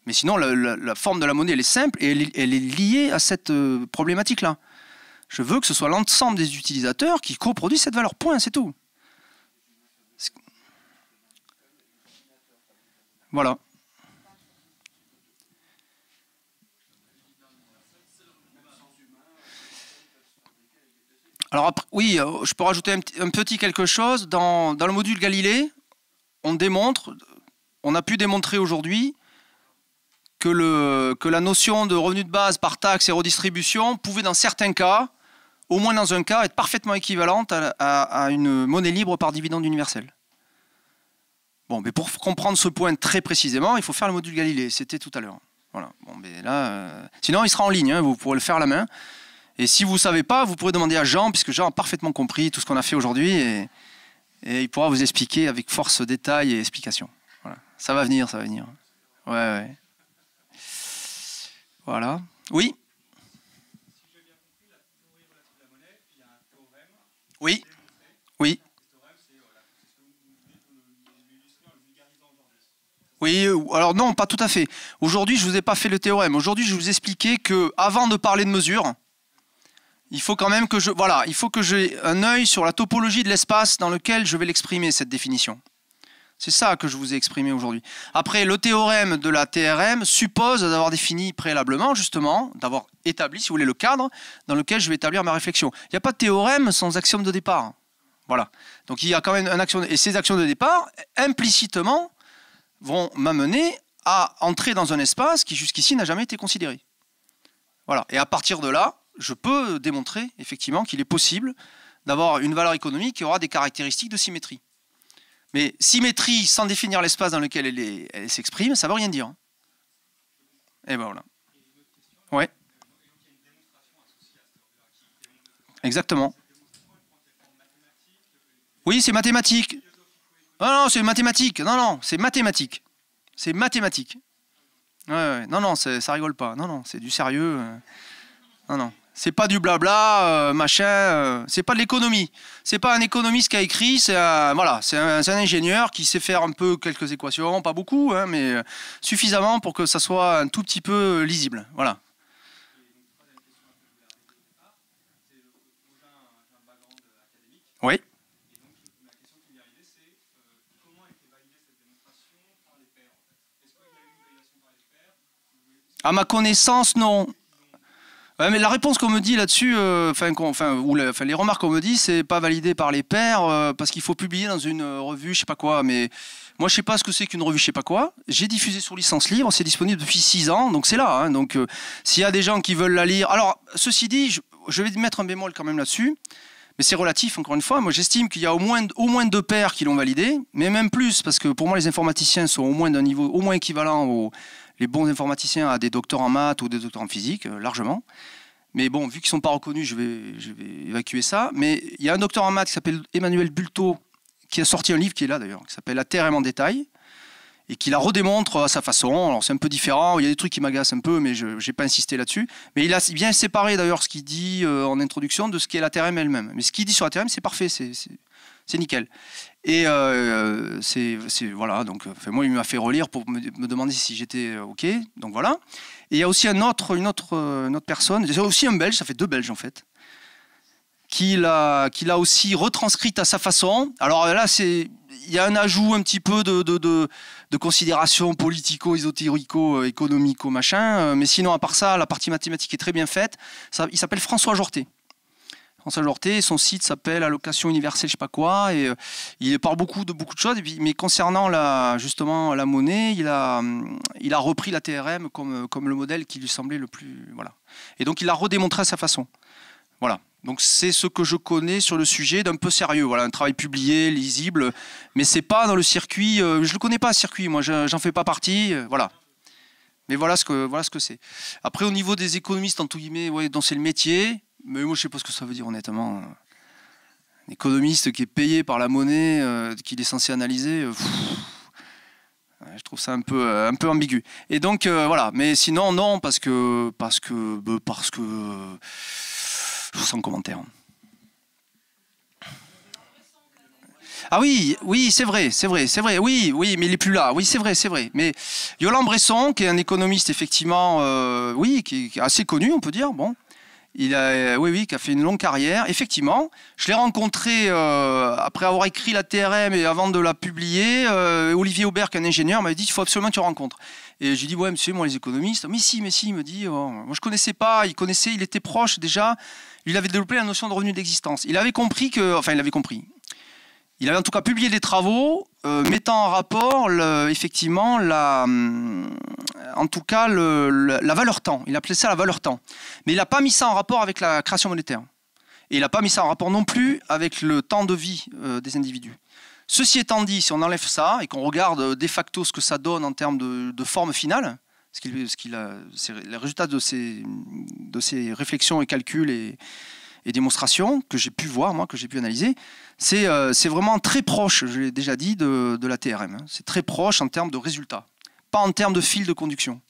Mais sinon, la, forme de la monnaie, elle est simple et elle, est liée à cette euh, problématique-là. Je veux que ce soit l'ensemble des utilisateurs qui coproduisent cette valeur. Point, c'est tout. Voilà. Alors oui, euh, je peux rajouter un, petit quelque chose. Dans, le module Galilée, on démontre, on a pu démontrer aujourd'hui que, le, que la notion de revenu de base par taxe et redistribution pouvait dans certains cas, au moins dans un cas, être parfaitement équivalente à, à une monnaie libre par dividende universel. Bon, mais pour comprendre ce point très précisément, il faut faire le module Galilée. C'était tout à l'heure. Voilà. Bon, mais là, euh, sinon, il sera en ligne. Hein. vous pourrez le faire à la main. Et si vous ne savez pas, vous pourrez demander à Jean, puisque Jean a parfaitement compris tout ce qu'on a fait aujourd'hui, et... il pourra vous expliquer avec force, détail et explication. Voilà. Ça va venir, ça va venir. Ouais, ouais. Voilà. Oui. Oui. Oui, euh, alors non, pas tout à fait. Aujourd'hui, je ne vous ai pas fait le théorème. Aujourd'hui, je vous expliquer que avant de parler de mesure, il faut quand même que je voilà, il faut que j'ai un œil sur la topologie de l'espace dans lequel je vais l'exprimer cette définition. C'est ça que je vous ai exprimé aujourd'hui. Après, le théorème de la TRM suppose d'avoir défini préalablement, justement, d'avoir établi, si vous voulez, le cadre dans lequel je vais établir ma réflexion. Il n'y a pas de théorème sans axiome de départ. Voilà. Donc il y a quand même un axiome. Et ces actions de départ, implicitement, vont m'amener à entrer dans un espace qui jusqu'ici n'a jamais été considéré. Voilà. Et à partir de là, je peux démontrer effectivement qu'il est possible d'avoir une valeur économique qui aura des caractéristiques de symétrie. Mais symétrie sans définir l'espace dans lequel elle s'exprime, ça ne veut rien dire. Et ben voilà. Ouais. Exactement. Oui, c'est mathématique. Non, non, c'est mathématique. Non, non, c'est mathématique. C'est mathématique. Non, non, ça rigole pas. Non, non, c'est du sérieux. Euh. Non, non. C'est pas du blabla, euh, machin. Euh. c'est pas de l'économie. C'est pas un économiste qui a écrit. C'est un, voilà, c'est un, ingénieur qui sait faire un peu quelques équations, pas beaucoup, hein, mais suffisamment pour que ça soit un tout petit peu lisible. Voilà. À ma connaissance, non. mais la réponse qu'on me dit là-dessus, euh, enfin, ou les remarques qu'on me dit, c'est pas validé par les pairs euh, parce qu'il faut publier dans une euh, revue, je sais pas quoi. Mais moi, je sais pas ce que c'est qu'une revue, je sais pas quoi. J'ai diffusé sur licence libre, c'est disponible depuis six ans, donc c'est là. Hein. donc, s'il y a des gens qui veulent la lire, alors ceci dit, je, vais mettre un bémol quand même là-dessus. Mais c'est relatif, encore une fois. Moi, j'estime qu'il y a au moins, deux pairs qui l'ont validé, mais même plus, parce que pour moi, les informaticiens sont au moins d'un niveau au moins équivalent au les bons informaticiens à des docteurs en maths ou des docteurs en physique, euh, largement. Mais bon, vu qu'ils ne sont pas reconnus, je vais, évacuer ça. Mais il y a un docteur en maths qui s'appelle Emmanuel Bulto, qui a sorti un livre qui est là d'ailleurs, qui s'appelle La Terre en détail, et qui la redémontre à sa façon. Alors c'est un peu différent, il y a des trucs qui m'agacent un peu, mais je n'ai pas insisté là-dessus. Mais il a bien séparé d'ailleurs ce qu'il dit euh, en introduction de ce qu'est la Terre elle-même. Mais ce qu'il dit sur la Terre, c'est parfait, c'est nickel. Et euh, c'est, voilà, donc euh, moi, il m'a fait relire pour me, demander si j'étais euh, OK. Donc voilà. Et il y a aussi un autre, une, autre, une personne, c'est aussi un Belge, ça fait deux Belges en fait, qui l'a, aussi retranscrite à sa façon. Alors là, c'est, il y a un ajout un petit peu de, de, considérations politico-ésotérico-économico, machin. Mais sinon, à part ça, la partie mathématique est très bien faite. Ça, il s'appelle François Jorté. Son site s'appelle Allocation universelle, je sais pas quoi. Et euh, il parle beaucoup de beaucoup de choses. mais concernant la, justement la monnaie, il a, hum, il a repris la TRM comme, euh, comme le modèle qui lui semblait le plus. Voilà. Et donc il l'a redémontré à sa façon. Voilà. Donc c'est ce que je connais sur le sujet d'un peu sérieux. Voilà, un travail publié, lisible, mais c'est pas dans le circuit. Euh, je le connais pas, circuit. Moi, j'en fais pas partie. voilà. Mais voilà ce que voilà ce que c'est. Après, au niveau des économistes, entre guillemets, ouais, dont c'est le métier, mais moi, je sais pas ce que ça veut dire, honnêtement. Un économiste qui est payé par la monnaie, euh, qu'il est censé analyser, euh, je trouve ça un peu, euh, un peu ambigu. Et donc, voilà. Mais sinon, non, parce que. Parce que. Bah, parce que. sans commentaire. Ah oui, oui, c'est vrai, c'est vrai, c'est vrai. Oui, oui, mais il n'est plus là. Oui, c'est vrai, c'est vrai. Mais Yolande Bresson, qui est un économiste effectivement, oui, qui est assez connu, on peut dire, bon, il a, euh, oui, oui, qui a fait une longue carrière. Effectivement, je l'ai rencontré euh, après avoir écrit la TRM et avant de la publier. Euh, Olivier Aubert, qui est un ingénieur, m'avait dit il faut absolument que tu rencontres. Et j'ai dit ouais, monsieur, moi les économistes. Mais si, mais si, il me dit. Oh, moi je ne connaissais pas. Il connaissait, il était proche déjà. Il avait développé la notion de revenu d'existence. Il avait compris que, enfin, il avait compris. Il avait en tout cas publié des travaux euh, mettant en rapport effectivement la, euh, en tout cas la valeur temps. Il appelait ça la valeur temps. Mais il n'a pas mis ça en rapport avec la création monétaire. Et il n'a pas mis ça en rapport non plus avec le temps de vie euh, des individus. Ceci étant dit, si on enlève ça et qu'on regarde de facto ce que ça donne en termes de, forme finale, ce qu'il, ce qu'il a, les résultats de ces, de réflexions et calculs et, et démonstrations que j'ai pu voir, moi, que j'ai pu analyser, c'est euh, vraiment très proche, je l'ai déjà dit, de, la TRM. Hein. C'est très proche en termes de résultats, pas en termes de fil de conduction,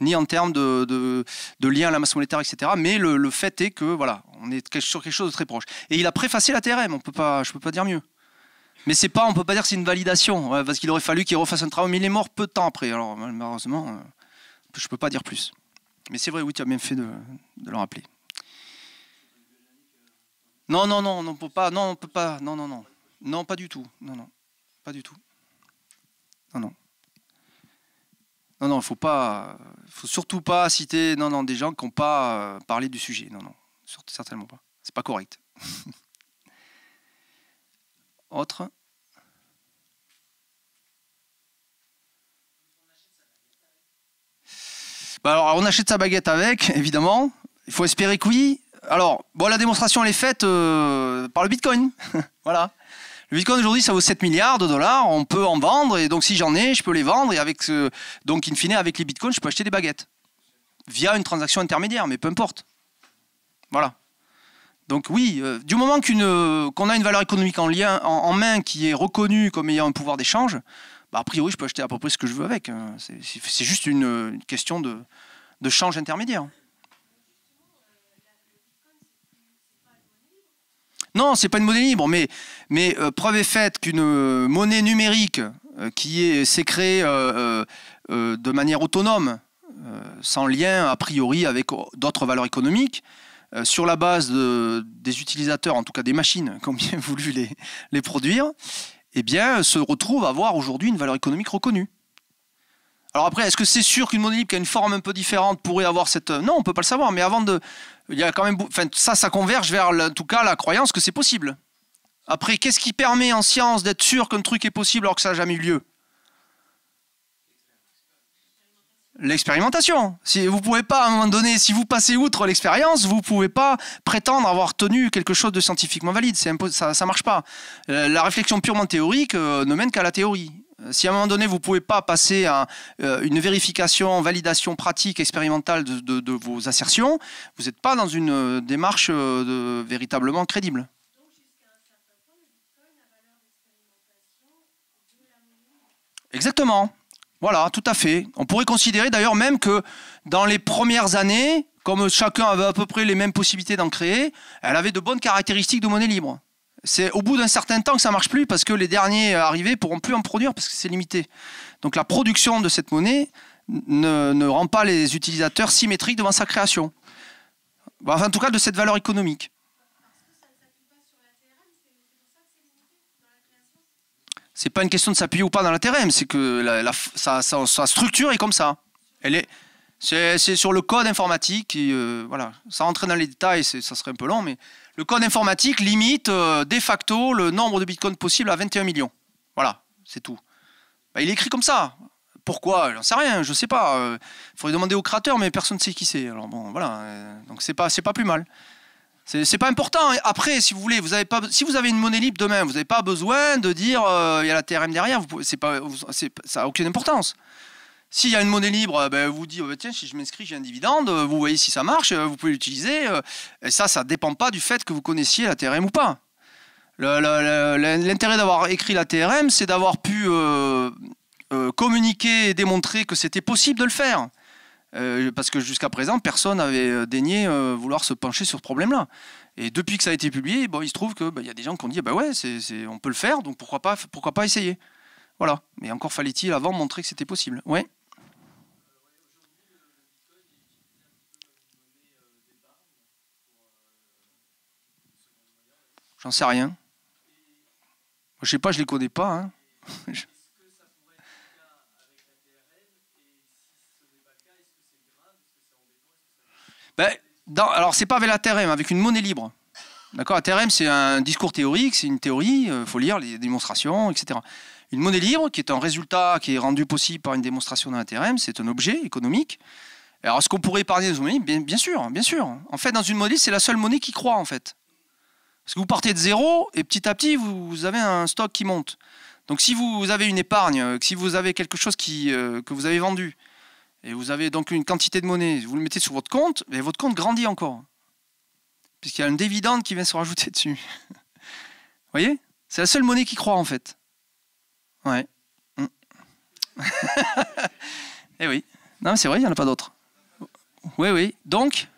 ni en termes de, de, lien à la masse monétaire, etc. Mais le, fait est que, voilà, on est sur quelque chose de très proche. Et il a préfacé la TRM, on peut pas, je ne peux pas dire mieux. Mais c'est pas, on peut pas dire que c'est une validation, parce qu'il aurait fallu qu'il refasse un travail, mais il est mort peu de temps après. Alors malheureusement, euh, je peux pas dire plus. Mais c'est vrai, oui, tu as bien fait de, de le rappeler. Non, non, non, on peut pas, non, on peut pas, non, non, non, non, pas du tout, non, non, pas du tout, non, non, non, non, faut pas, faut surtout pas citer, non, non, des gens qui n'ont pas euh, parlé du sujet, non, non, certainement pas, c'est pas correct. Autre. Bah alors, on achète sa baguette avec, évidemment. Il faut espérer que oui, alors, bon, la démonstration, elle est faite euh, par le Bitcoin. voilà. Le Bitcoin aujourd'hui, ça vaut 7 milliards de dollars. On peut en vendre. Et donc, si j'en ai, je peux les vendre. Et avec ce... donc, in fine, avec les Bitcoins, je peux acheter des baguettes. Via une transaction intermédiaire, mais peu importe. Voilà. Donc oui, euh, du moment euh, qu'on a une valeur économique en, lien, en, main qui est reconnue comme ayant un pouvoir d'échange, bah, a priori, je peux acheter à peu près ce que je veux avec. Hein. C'est juste une, question de change intermédiaire. Non, c'est pas une monnaie libre, mais, euh, preuve est faite qu'une euh, monnaie numérique euh, qui s'est créée de manière autonome, sans lien a priori avec d'autres valeurs économiques, sur la base des utilisateurs, en tout cas des machines, qui ont bien voulu les, les produire, eh bien, se retrouve à avoir aujourd'hui une valeur économique reconnue. Alors après, est-ce que c'est sûr qu'une monnaie qui a une forme un peu différente pourrait avoir cette... Euh, non, on peut pas le savoir, mais avant de... Il y a quand même... ça, ça converge vers, en tout cas, la croyance que c'est possible. Après, qu'est-ce qui permet en science d'être sûr qu'un truc est possible alors que ça n'a jamais eu lieu L'expérimentation. Si vous pouvez pas à un moment donné, si vous passez outre l'expérience, vous ne pouvez pas prétendre avoir tenu quelque chose de scientifiquement valide. ça, ne marche pas. Euh, la réflexion purement théorique euh, ne mène qu'à la théorie. Euh, si à un moment donné, vous ne pouvez pas passer à euh, une vérification, validation pratique, expérimentale de, vos assertions, vous n'êtes pas dans une euh, démarche véritablement crédible. Exactement. Voilà, tout à fait. On pourrait considérer d'ailleurs même que dans les premières années, comme chacun avait à peu près les mêmes possibilités d'en créer, elle avait de bonnes caractéristiques de monnaie libre. C'est au bout d'un certain temps que ça marche plus parce que les derniers arrivés pourront plus en produire parce que c'est limité. Donc la production de cette monnaie ne, ne rend pas les utilisateurs symétriques devant sa création. Enfin, en tout cas, de cette valeur économique. c'est pas une question de s'appuyer ou pas dans l'intérêt, mais c'est que la, sa, structure est comme ça. Elle est, c'est, sur le code informatique, et, euh, voilà. Ça rentrer dans les détails, ça serait un peu long, mais le code informatique limite euh, de facto le nombre de bitcoins possible à 21 millions. Voilà, c'est tout. Bah, il est écrit comme ça. Pourquoi J'en sais rien, je sais pas. Il euh, faudrait demander au créateur, mais personne ne sait qui c'est. Alors bon, voilà. Euh, donc c'est pas, pas plus mal. C'est pas important. Hein. Après, si vous voulez, vous avez pas, si vous avez une monnaie libre demain, vous n'avez pas besoin de dire il y a la TRM derrière. C'est pas, ça n'a aucune importance. S'il y a une monnaie libre, eh ben, vous dites, oh, tiens, si je m'inscris, j'ai un dividende, euh, vous voyez si ça marche, euh, vous pouvez l'utiliser. Euh, et ça, ça ne dépend pas du fait que vous connaissiez la TRM ou pas. L'intérêt d'avoir écrit la TRM, c'est d'avoir pu communiquer et démontrer que c'était possible de le faire. parce que jusqu'à présent, personne n'avait daigné vouloir se pencher sur ce problème-là. Et depuis que ça a été publié, bon, il se trouve qu'il bah, y a des gens qui ont dit, ah, bah ouais, on peut le faire, donc pourquoi pas, pourquoi pas essayer. Voilà. Mais encore fallait-il avant montrer que c'était possible. Ouais. J'en sais rien. Je je sais pas, je les connais pas. Hein. ben, dans, alors, c'est pas avec la avec une monnaie libre. D'accord TRM, c'est un discours théorique, c'est une théorie, il euh, faut lire les démonstrations, etc. Une monnaie libre, qui est un résultat qui est rendu possible par une démonstration d'un TRM, c'est un objet économique. Alors, est-ce qu'on pourrait épargner nos monnaies bien, bien, sûr, bien sûr. En fait, dans une monnaie, c'est la seule monnaie qui croit, en fait. Parce que vous partez de zéro et petit à petit, vous, avez un stock qui monte. Donc si vous avez une épargne, euh, si vous avez quelque chose qui, euh, que vous avez vendu, et vous avez donc une quantité de monnaie, vous le mettez sur votre compte, et votre compte grandit encore. Puisqu'il y a un dividende qui vient se rajouter dessus. vous voyez C'est la seule monnaie qui croit en fait. Ouais. et mm. eh oui. Non, c'est vrai, il n'y en a pas d'autres. Oui, oui. Donc,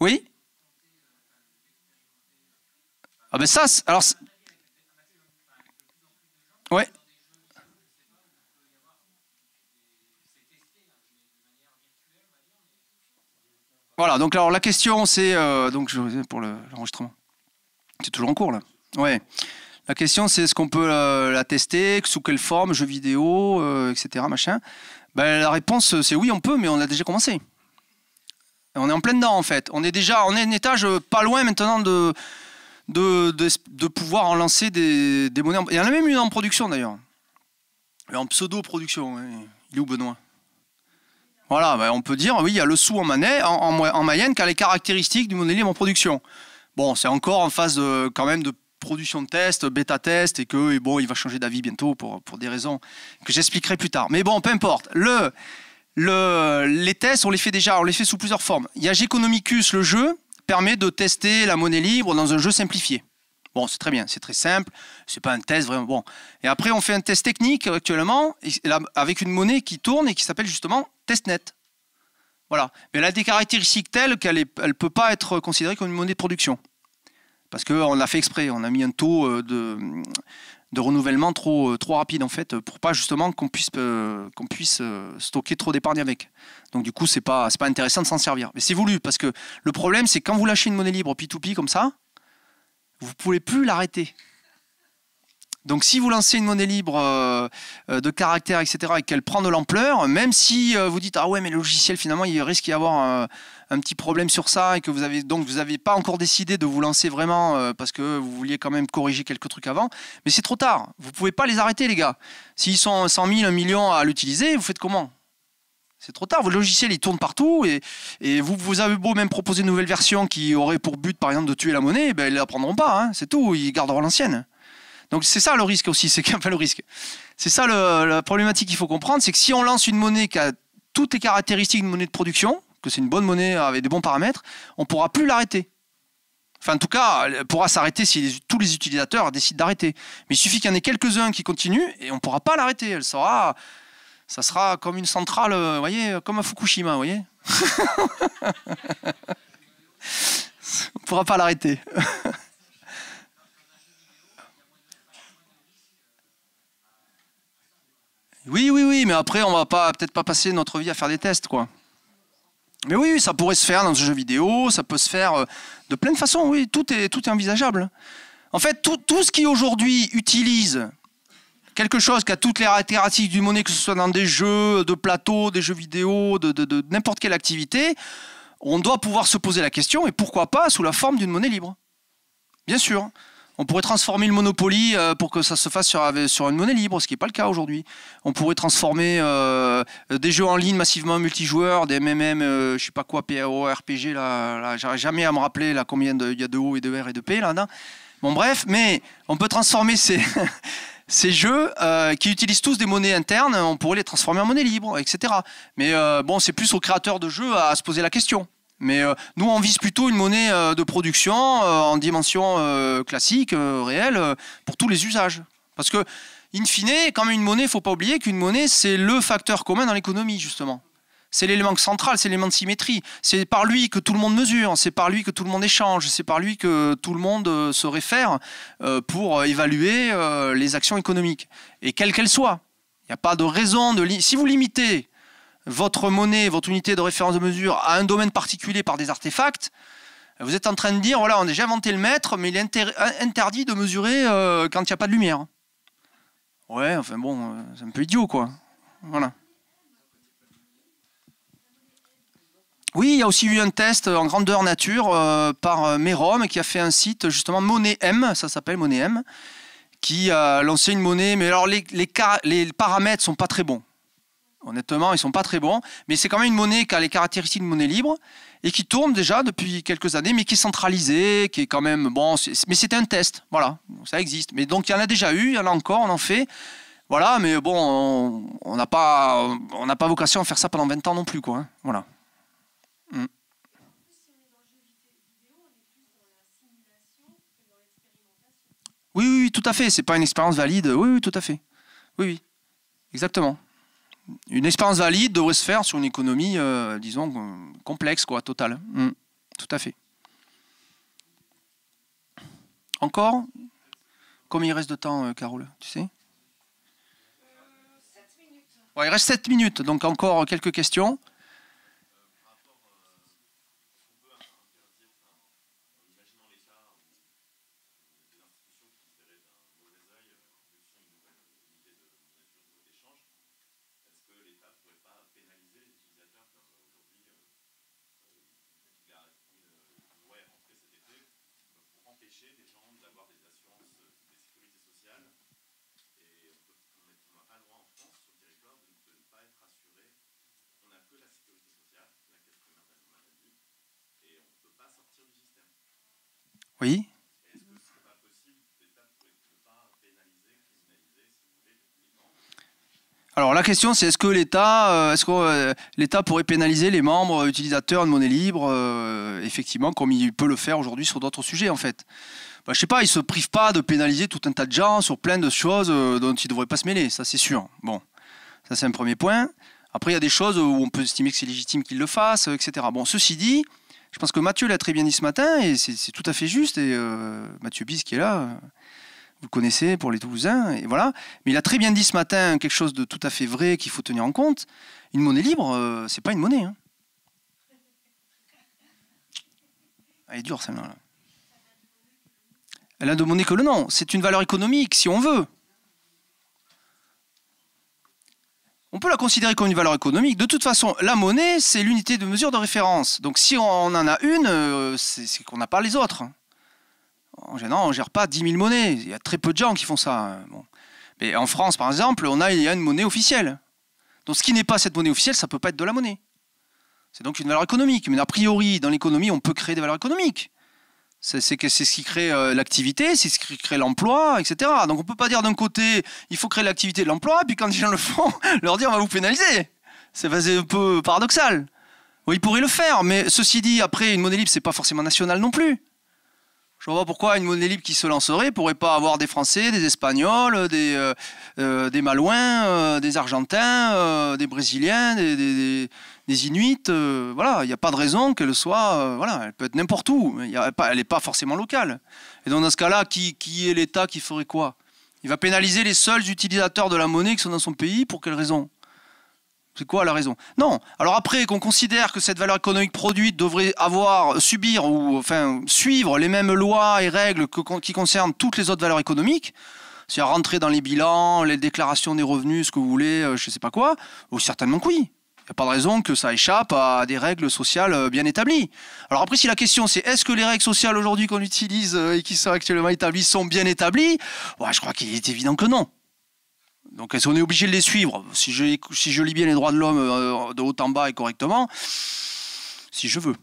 Oui Ah ben ça, alors... Ouais. Voilà, donc alors la question c'est... Euh, donc je pour l'enregistrement. c'est toujours en cours là. Oui. La question c'est est-ce qu'on peut euh, la tester, sous quelle forme, jeu vidéo, euh, etc. Machin. Ben, la réponse c'est oui on peut, mais on a déjà commencé on est en plein dedans en fait. On est déjà, on est un étage pas loin maintenant de, de, pouvoir en lancer des, des monnaies. Il y en a même une en production d'ailleurs. En pseudo-production, il est où Benoît Voilà, ben, on peut dire, oui, il y a le sou en, Manet, en, en, Mayenne car les caractéristiques du monnaie libre en production. Bon, c'est encore en phase euh, quand même de production de test, bêta test, et que et bon, il va changer d'avis bientôt pour, pour des raisons que j'expliquerai plus tard. Mais bon, peu importe. Le, les tests, on les fait déjà, on les fait sous plusieurs formes. Il y a Geconomicus, le jeu, permet de tester la monnaie libre dans un jeu simplifié. Bon, c'est très bien, c'est très simple, c'est pas un test vraiment bon. Et après, on fait un test technique actuellement avec une monnaie qui tourne et qui s'appelle justement testnet. Voilà. Mais elle a des caractéristiques telles qu'elle ne peut pas être considérée comme une monnaie de production. Parce qu'on l'a fait exprès, on a mis un taux euh, de, de renouvellement trop, euh, trop rapide en fait pour pas justement qu'on puisse, euh, qu'on puisse euh, stocker trop d'épargne avec. Donc du coup c'est pas, pas intéressant de s'en servir. Mais c'est voulu parce que le problème c'est quand vous lâchez une monnaie libre P2P comme ça, vous pouvez plus l'arrêter. Donc si vous lancez une monnaie libre de caractère, etc., et qu'elle prend de l'ampleur, même si vous dites ah ouais mais le logiciel finalement il risque d'y avoir un petit problème sur ça et que vous avez donc vous n'avez pas encore décidé de vous lancer vraiment euh, parce que vous vouliez quand même corriger quelques trucs avant, mais c'est trop tard. Vous pouvez pas les arrêter, les gars. S'ils sont 100 000, 1 million à l'utiliser, vous faites comment c'est trop tard, vos logiciels il tournent partout et, vous, vous avez beau même proposer une nouvelle version qui aurait pour but par exemple de tuer la monnaie, ben, ils la prendront pas, hein. c'est tout, ils garderont l'ancienne. Donc c'est ça le risque aussi, c'est pas le risque. C'est ça la problématique qu'il faut comprendre, c'est que si on lance une monnaie qui a toutes les caractéristiques d'une monnaie de production, que c'est une bonne monnaie avec des bons paramètres, on ne pourra plus l'arrêter. Enfin, en tout cas, elle pourra s'arrêter si tous les utilisateurs décident d'arrêter. Mais il suffit qu'il y en ait quelques-uns qui continuent et on ne pourra pas l'arrêter. Elle sera, ça sera comme une centrale, euh, voyez, comme à Fukushima, vous voyez. on ne pourra pas l'arrêter. oui, oui, oui, mais après, on va pas peut-être pas passer notre vie à faire des tests, quoi. Mais oui, ça pourrait se faire dans un jeu vidéo, ça peut se faire euh, de plein de façons, oui, tout est, tout est envisageable. En fait, tout, ce qui aujourd'hui utilise quelque chose qui a toutes les caractéristiques du monnaie, que ce soit dans des jeux de plateau, des jeux vidéo, de n'importe quelle activité, on doit pouvoir se poser la question, et pourquoi pas sous la forme d'une monnaie libre Bien sûr. On pourrait transformer le Monopoly euh, pour que ça se fasse sur, une monnaie libre, ce qui n'est pas le cas aujourd'hui. On pourrait transformer euh, des jeux en ligne massivement multijoueurs, des MMM, je ne sais pas quoi, PRO, RPG, là, là jamais à me rappeler là, combien il y a de O et de R et de P là, Bon, bref, mais on peut transformer ces. jeux qui utilisent tous des monnaies internes, on pourrait les transformer en monnaie libre, etc. Mais bon, c'est plus aux créateurs de jeux à, se poser la question. Mais euh, nous, on vise plutôt une monnaie euh, de production euh, en dimension classique, réelle, pour tous les usages. Parce que, in fine, quand une monnaie, il ne faut pas oublier qu'une monnaie, c'est le facteur commun dans l'économie, justement. C'est l'élément central, c'est l'élément de symétrie. C'est par lui que tout le monde mesure, c'est par lui que tout le monde échange, c'est par lui que tout le monde se réfère pour évaluer les actions économiques. Et quelles qu'elles soient. Il n'y a pas de raison de... Si vous limitez votre monnaie, votre unité de référence de mesure à un domaine particulier par des artefacts, vous êtes en train de dire, voilà, on a déjà inventé le mètre, mais il est interdit de mesurer euh, quand il n'y a pas de lumière. Ouais, enfin bon, euh, c'est un peu idiot, quoi. Voilà. Oui, il y a aussi eu un test en grandeur nature euh, par Merom qui a fait un site justement Monnaie M, ça s'appelle Monnaie M, qui a lancé une monnaie, mais alors les, paramètres les paramètres sont pas très bons. Honnêtement, ils ne sont pas très bons, mais c'est quand même une monnaie qui a les caractéristiques de monnaie libre et qui tourne déjà depuis quelques années, mais qui est centralisée, qui est quand même bon. Mais c'était un test, voilà, ça existe. Mais donc il y en a déjà eu, il y en a encore, on en fait. Voilà, mais bon, on n'a pas, on n'a pas vocation à faire ça pendant 20 ans non plus, quoi. Hein. Voilà. Mm. Oui, oui, oui, tout à fait. C'est pas une expérience valide. Oui, oui, tout à fait. Oui, oui, exactement une expérience valide devrait se faire sur une économie, euh, disons, euh, complexe, quoi, totale. Mm. Tout à fait. Encore Combien il reste de temps, euh, Carole Tu sais Il reste 7 minutes, donc encore quelques questions. Oui Alors la question c'est est-ce que l'État euh, est-ce que euh, l'État pourrait pénaliser les membres utilisateurs de monnaie libre euh, effectivement comme il peut le faire aujourd'hui sur d'autres sujets en fait. Bah, je ne sais pas, ils se prive pas de pénaliser tout un tas de gens sur plein de choses dont ils devraient pas se mêler, ça c'est sûr. Bon, ça c'est un premier point. Après il y a des choses où on peut estimer que c'est légitime qu'il le fassent, etc. Bon, ceci dit, je pense que Mathieu l'a très bien dit ce matin et c'est tout à fait juste. Et euh, Mathieu Bis qui est là, euh, vous le connaissez pour les Toulousains, et voilà. Mais il a très bien dit ce matin quelque chose de tout à fait vrai qu'il faut tenir en compte. Une monnaie libre, euh, c'est pas une monnaie. Hein. Ah, elle est dure celle-là. Elle a de monnaie que le nom. C'est une valeur économique, si on veut. on peut la considérer comme une valeur économique. De toute façon, la monnaie, c'est l'unité de mesure de référence. Donc si on en a une, euh, c'est qu'on n'a pas les autres. En général, on ne gère pas 10 000 monnaies. Il y a très peu de gens qui font ça. Hein, Mais en France, par exemple, on a, il y a une monnaie officielle. Donc ce qui n'est pas cette monnaie officielle, ça ne peut pas être de la monnaie. C'est donc une valeur économique. Mais a priori, dans l'économie, on peut créer des valeurs économiques. C'est ce qui crée euh, l'activité, c'est ce qui crée l'emploi, etc. Donc on peut pas dire d'un côté il faut créer l'activité, l'emploi, puis quand les gens le font, leur dire on va vous pénaliser. C'est un peu paradoxal. Oui, ils pourraient le faire, mais ceci dit, après une ce c'est pas forcément national non plus. Je vois pourquoi une monnaie libre qui se lancerait pourrait pas avoir des Français, des Espagnols, des, euh, euh, des Malouins, euh, des Argentins, des Brésiliens, des, Inuits. voilà, il n'y a pas de raison qu'elle soit. voilà, elle peut être n'importe où. elle n'est pas forcément locale. Et dans ce cas-là, qui, qui est l'État qui ferait quoi Il va pénaliser les seuls utilisateurs de la monnaie qui sont dans son pays. Pour quelle raison c'est quoi la raison Non. Alors après qu'on considère que cette valeur économique produite devrait avoir subir ou enfin suivre les mêmes lois et règles que, qui concernent toutes les autres valeurs économiques, cest à rentrer dans les bilans, les déclarations des revenus, ce que vous voulez, euh, je ne sais pas quoi, ou oh, certainement que oui. Il n'y a pas de raison que ça échappe à des règles sociales euh, bien établies. Alors après, si la question c'est est-ce que les règles sociales aujourd'hui qu'on utilise euh, et qui sont actuellement établies sont bien établies bah, Je crois qu'il est évident que non. Donc on est obligé de les suivre. Si je, si je lis bien les droits de l'homme euh, de haut en bas et correctement, si je veux.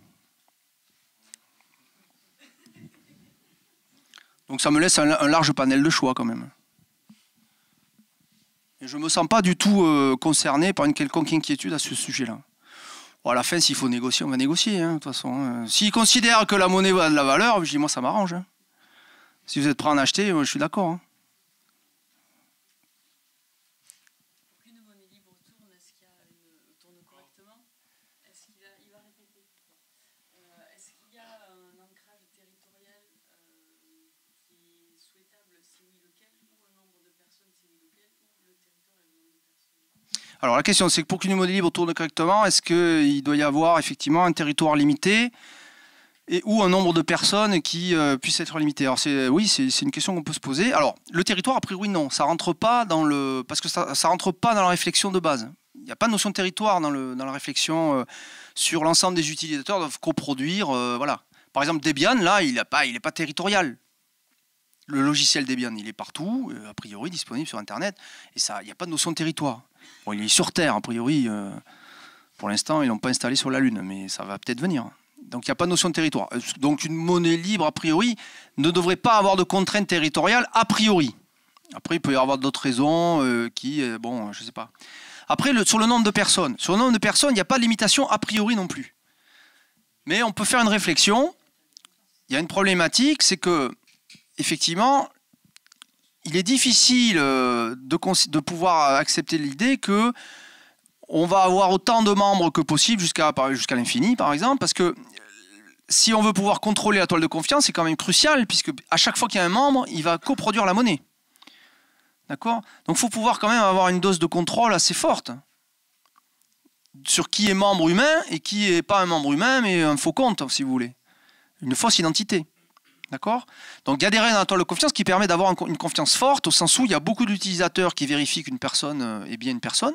Donc ça me laisse un, large panel de choix quand même. je ne me sens pas du tout euh, concerné par une quelconque inquiétude à ce sujet-là. à la fin, s'il faut négocier, on va négocier, hein, de toute façon. Hein. S'ils considèrent que la monnaie a de la valeur, je dis moi ça m'arrange. Hein. Si vous êtes prêt à en acheter, je suis d'accord. Alors la question, c'est que pour qu'une monnaie libre tourne correctement, est-ce qu'il doit y avoir effectivement un territoire limité et ou un nombre de personnes qui euh, puissent être limitées Alors c'est, oui, c'est, une question qu'on peut se poser. Alors le territoire, a priori, non, ça rentre pas dans le parce que ça, rentre pas dans la réflexion de base. Il n'y a pas de notion de territoire dans, la réflexion euh, sur l'ensemble des utilisateurs doivent coproduire. Euh, voilà. Par exemple, Debian, là, il n'est pas, il pas territorial le logiciel des biens, il est partout, euh, a priori disponible sur Internet, et ça, il n'y a pas de notion de territoire. il est sur Terre, a priori. Euh, pour l'instant, ils ne l'ont pas installé sur la Lune, mais ça va peut-être venir. Donc il n'y a pas de notion de territoire. Euh, donc une monnaie libre, a priori, ne devrait pas avoir de contraintes territoriales, a priori. Après, il peut y avoir d'autres raisons qui, bon, je ne sais pas. Après, sur le nombre de personnes. Sur le nombre de personnes, il n'y a pas de limitation a priori non plus. Mais on peut faire une réflexion. Il y a une problématique, c'est que effectivement, il est difficile euh, de, pouvoir accepter l'idée que on va avoir autant de membres que possible jusqu'à l'infini, par exemple, parce que si on veut pouvoir contrôler la toile de confiance, c'est quand même crucial, puisque à chaque fois qu'il y a un membre, il va coproduire la monnaie. D'accord Donc il faut pouvoir quand même avoir une dose de contrôle assez forte sur qui est membre humain et qui n'est pas un membre humain, mais un faux compte, si vous voulez. Une fausse identité. D'accord Donc il y a des règles dans de confiance qui permet d'avoir une confiance forte au sens où il y a beaucoup d'utilisateurs qui vérifient qu'une personne euh, est bien une personne,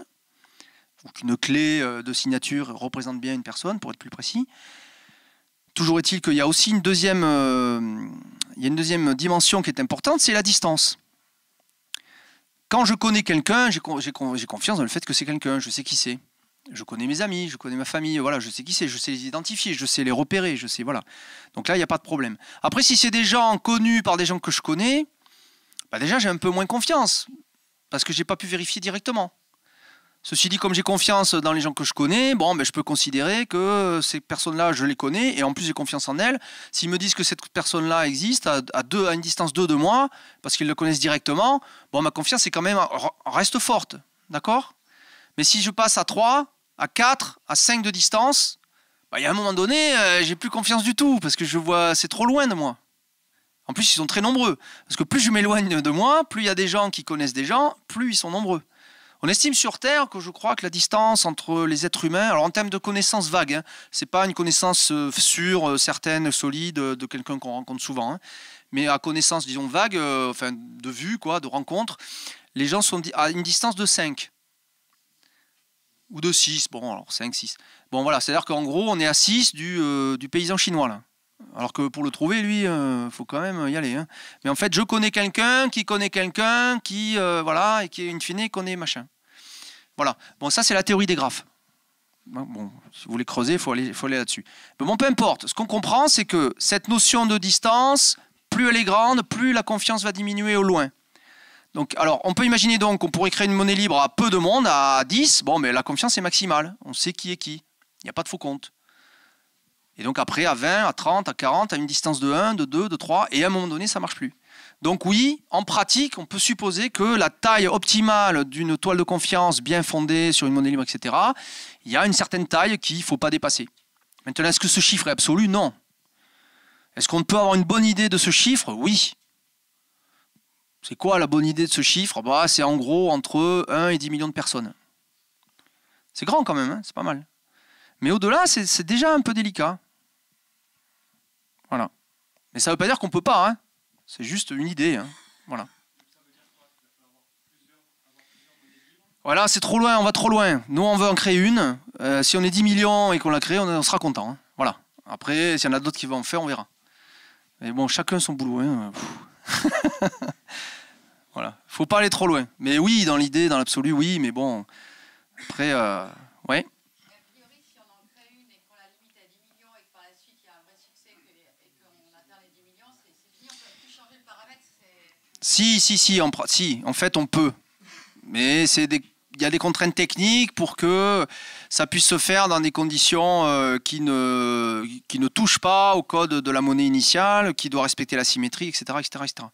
ou qu'une clé euh, de signature représente bien une personne, pour être plus précis. Toujours est-il qu'il y a aussi une deuxième, euh, il y une deuxième dimension qui est importante, c'est la distance. Quand je connais quelqu'un, j'ai confiance dans le fait que c'est quelqu'un, je sais qui c'est je connais mes amis, je connais ma famille, voilà, je sais qui c'est, je sais les identifier, je sais les repérer, je sais, voilà. Donc là, il n'y a pas de problème. Après, si c'est des gens connus par des gens que je connais, bah déjà, j'ai un peu moins confiance, parce que je n'ai pas pu vérifier directement. Ceci dit, comme j'ai confiance dans les gens que je connais, bon, ben, je peux considérer que ces personnes-là, je les connais, et en plus j'ai confiance en elles. S'ils me disent que cette personne-là existe à, deux, à une distance deux de moi, parce qu'ils le connaissent directement, bon, ma confiance quand même, reste forte, d'accord Mais si je passe à trois à 4, à 5 de distance, bah, il y a un moment donné, euh, j'ai plus confiance du tout, parce que je vois, c'est trop loin de moi. En plus, ils sont très nombreux. Parce que plus je m'éloigne de moi, plus il y a des gens qui connaissent des gens, plus ils sont nombreux. On estime sur Terre que je crois que la distance entre les êtres humains, alors en termes de connaissances vagues, hein, ce n'est pas une connaissance euh, sûre, euh, certaine, solide de quelqu'un qu'on rencontre souvent, hein. mais à connaissance, disons, vague, enfin de vue, quoi, de rencontre, les gens sont à une distance de 5 ou de 6. Bon, alors 5, 6. Bon, voilà, c'est-à-dire qu'en gros, on est à 6 du, euh, du paysan chinois, là. Alors que pour le trouver, lui, euh, faut quand même y aller. Hein. Mais en fait, je connais quelqu'un qui connaît quelqu'un qui, euh, voilà, et qui, in fine, connaît machin. Voilà. Bon, ça, c'est la théorie des graphes. Bon, si vous voulez creuser, il faut aller, faut aller là-dessus. Mais bon, peu importe. Ce qu'on comprend, c'est que cette notion de distance, plus elle est grande, plus la confiance va diminuer au loin. Donc, alors, on peut imaginer donc qu'on pourrait créer une monnaie libre à peu de monde, à 10. Bon, mais la confiance est maximale. On sait qui est qui. Il n'y a pas de faux compte. Et donc après, à 20, à 30, à 40, à une distance de 1, de 2, de 3, et à un moment donné, ça ne marche plus. Donc oui, en pratique, on peut supposer que la taille optimale d'une toile de confiance bien fondée sur une monnaie libre, etc., il y a une certaine taille qu'il ne faut pas dépasser. Maintenant, est-ce que ce chiffre est absolu Non. Est-ce qu'on peut avoir une bonne idée de ce chiffre Oui. C'est quoi la bonne idée de ce chiffre bah, C'est en gros entre 1 et 10 millions de personnes. C'est grand quand même, hein, c'est pas mal. Mais au-delà, c'est déjà un peu délicat. Voilà. Mais ça ne veut pas dire qu'on ne peut pas. Hein. c'est juste une idée. Hein. voilà. Voilà, c'est trop loin, on va trop loin. Nous, on veut en créer une. Euh, si on est 10 millions et qu'on la crée, on, sera content. Voilà. Après, s'il y en a d'autres qui vont en faire, on verra. Mais bon, chacun son boulot. Hein. Voilà. Faut pas aller trop loin. Mais oui, dans l'idée, dans l'absolu, oui, mais bon. Après, euh, ouais. Si, si, si, en, si, en fait, on peut. Mais il y a des contraintes techniques pour que ça puisse se faire dans des conditions euh, qui, ne, qui ne touchent pas au code de la monnaie initiale, qui doit respecter la symétrie, etc. etc., etc.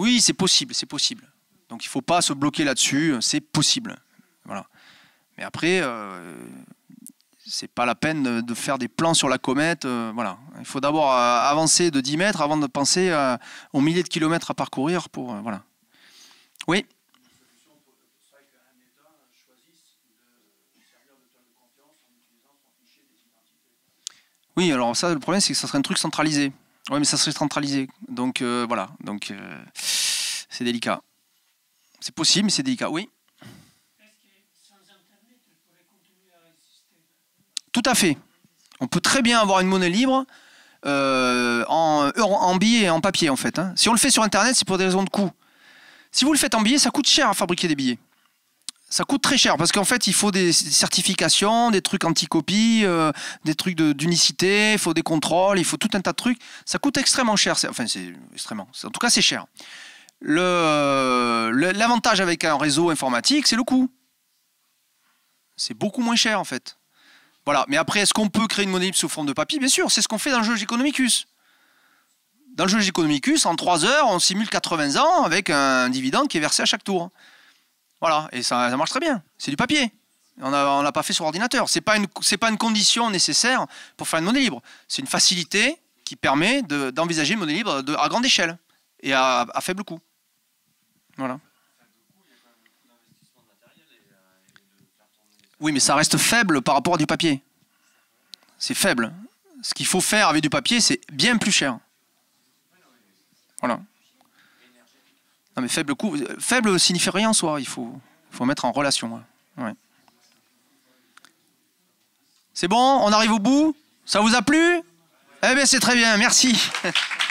Oui, c'est possible, c'est possible. Donc il ne faut pas se bloquer là-dessus, c'est possible. Voilà. Mais après, euh, c'est pas la peine de faire des plans sur la comète. Euh, voilà. Il faut d'abord euh, avancer de 10 mètres avant de penser aux milliers de kilomètres à parcourir. Pour, voilà. Oui Oui, alors ça, le problème, c'est que ça serait un truc centralisé. Oui, mais ça serait centralisé. Donc euh, voilà, donc euh, c'est délicat. C'est possible, mais c'est délicat, oui. Tout à fait. On peut très bien avoir une monnaie libre euh, en, en billets et en papier, en fait. Hein. Si on le fait sur Internet, c'est pour des raisons de coût. Si vous le faites en billets, ça coûte cher à fabriquer des billets ça coûte très cher parce qu'en fait, il faut des certifications, des trucs anti-copie, euh, des trucs d'unicité, il faut des contrôles, il faut tout un tas de trucs. Ça coûte extrêmement cher. Enfin, c'est extrêmement. En tout cas, c'est cher. L'avantage avec un réseau informatique, c'est le coût. C'est beaucoup moins cher en fait. Voilà. Mais après, est-ce qu'on peut créer une monnaie sous forme de papier Bien sûr, c'est ce qu'on fait dans le jeu Economicus. Dans le jeu Economicus, en 3 heures, on simule 80 ans avec un dividende qui est versé à chaque tour. Voilà, et ça, marche très bien. C'est du papier. On ne l'a pas fait sur ordinateur. Ce n'est pas, une, pas une condition nécessaire pour faire une monnaie libre. C'est une facilité qui permet d'envisager une monnaie libre à grande échelle et à, à faible coût. Voilà. Oui, mais ça reste faible par rapport à du papier. C'est faible. Ce qu'il faut faire avec du papier, c'est bien plus cher. Voilà faible faible signifie rien en soi, il faut, faut mettre en relation. Hein. C'est bon, on arrive au bout Ça vous a plu Eh bien, c'est très bien, merci.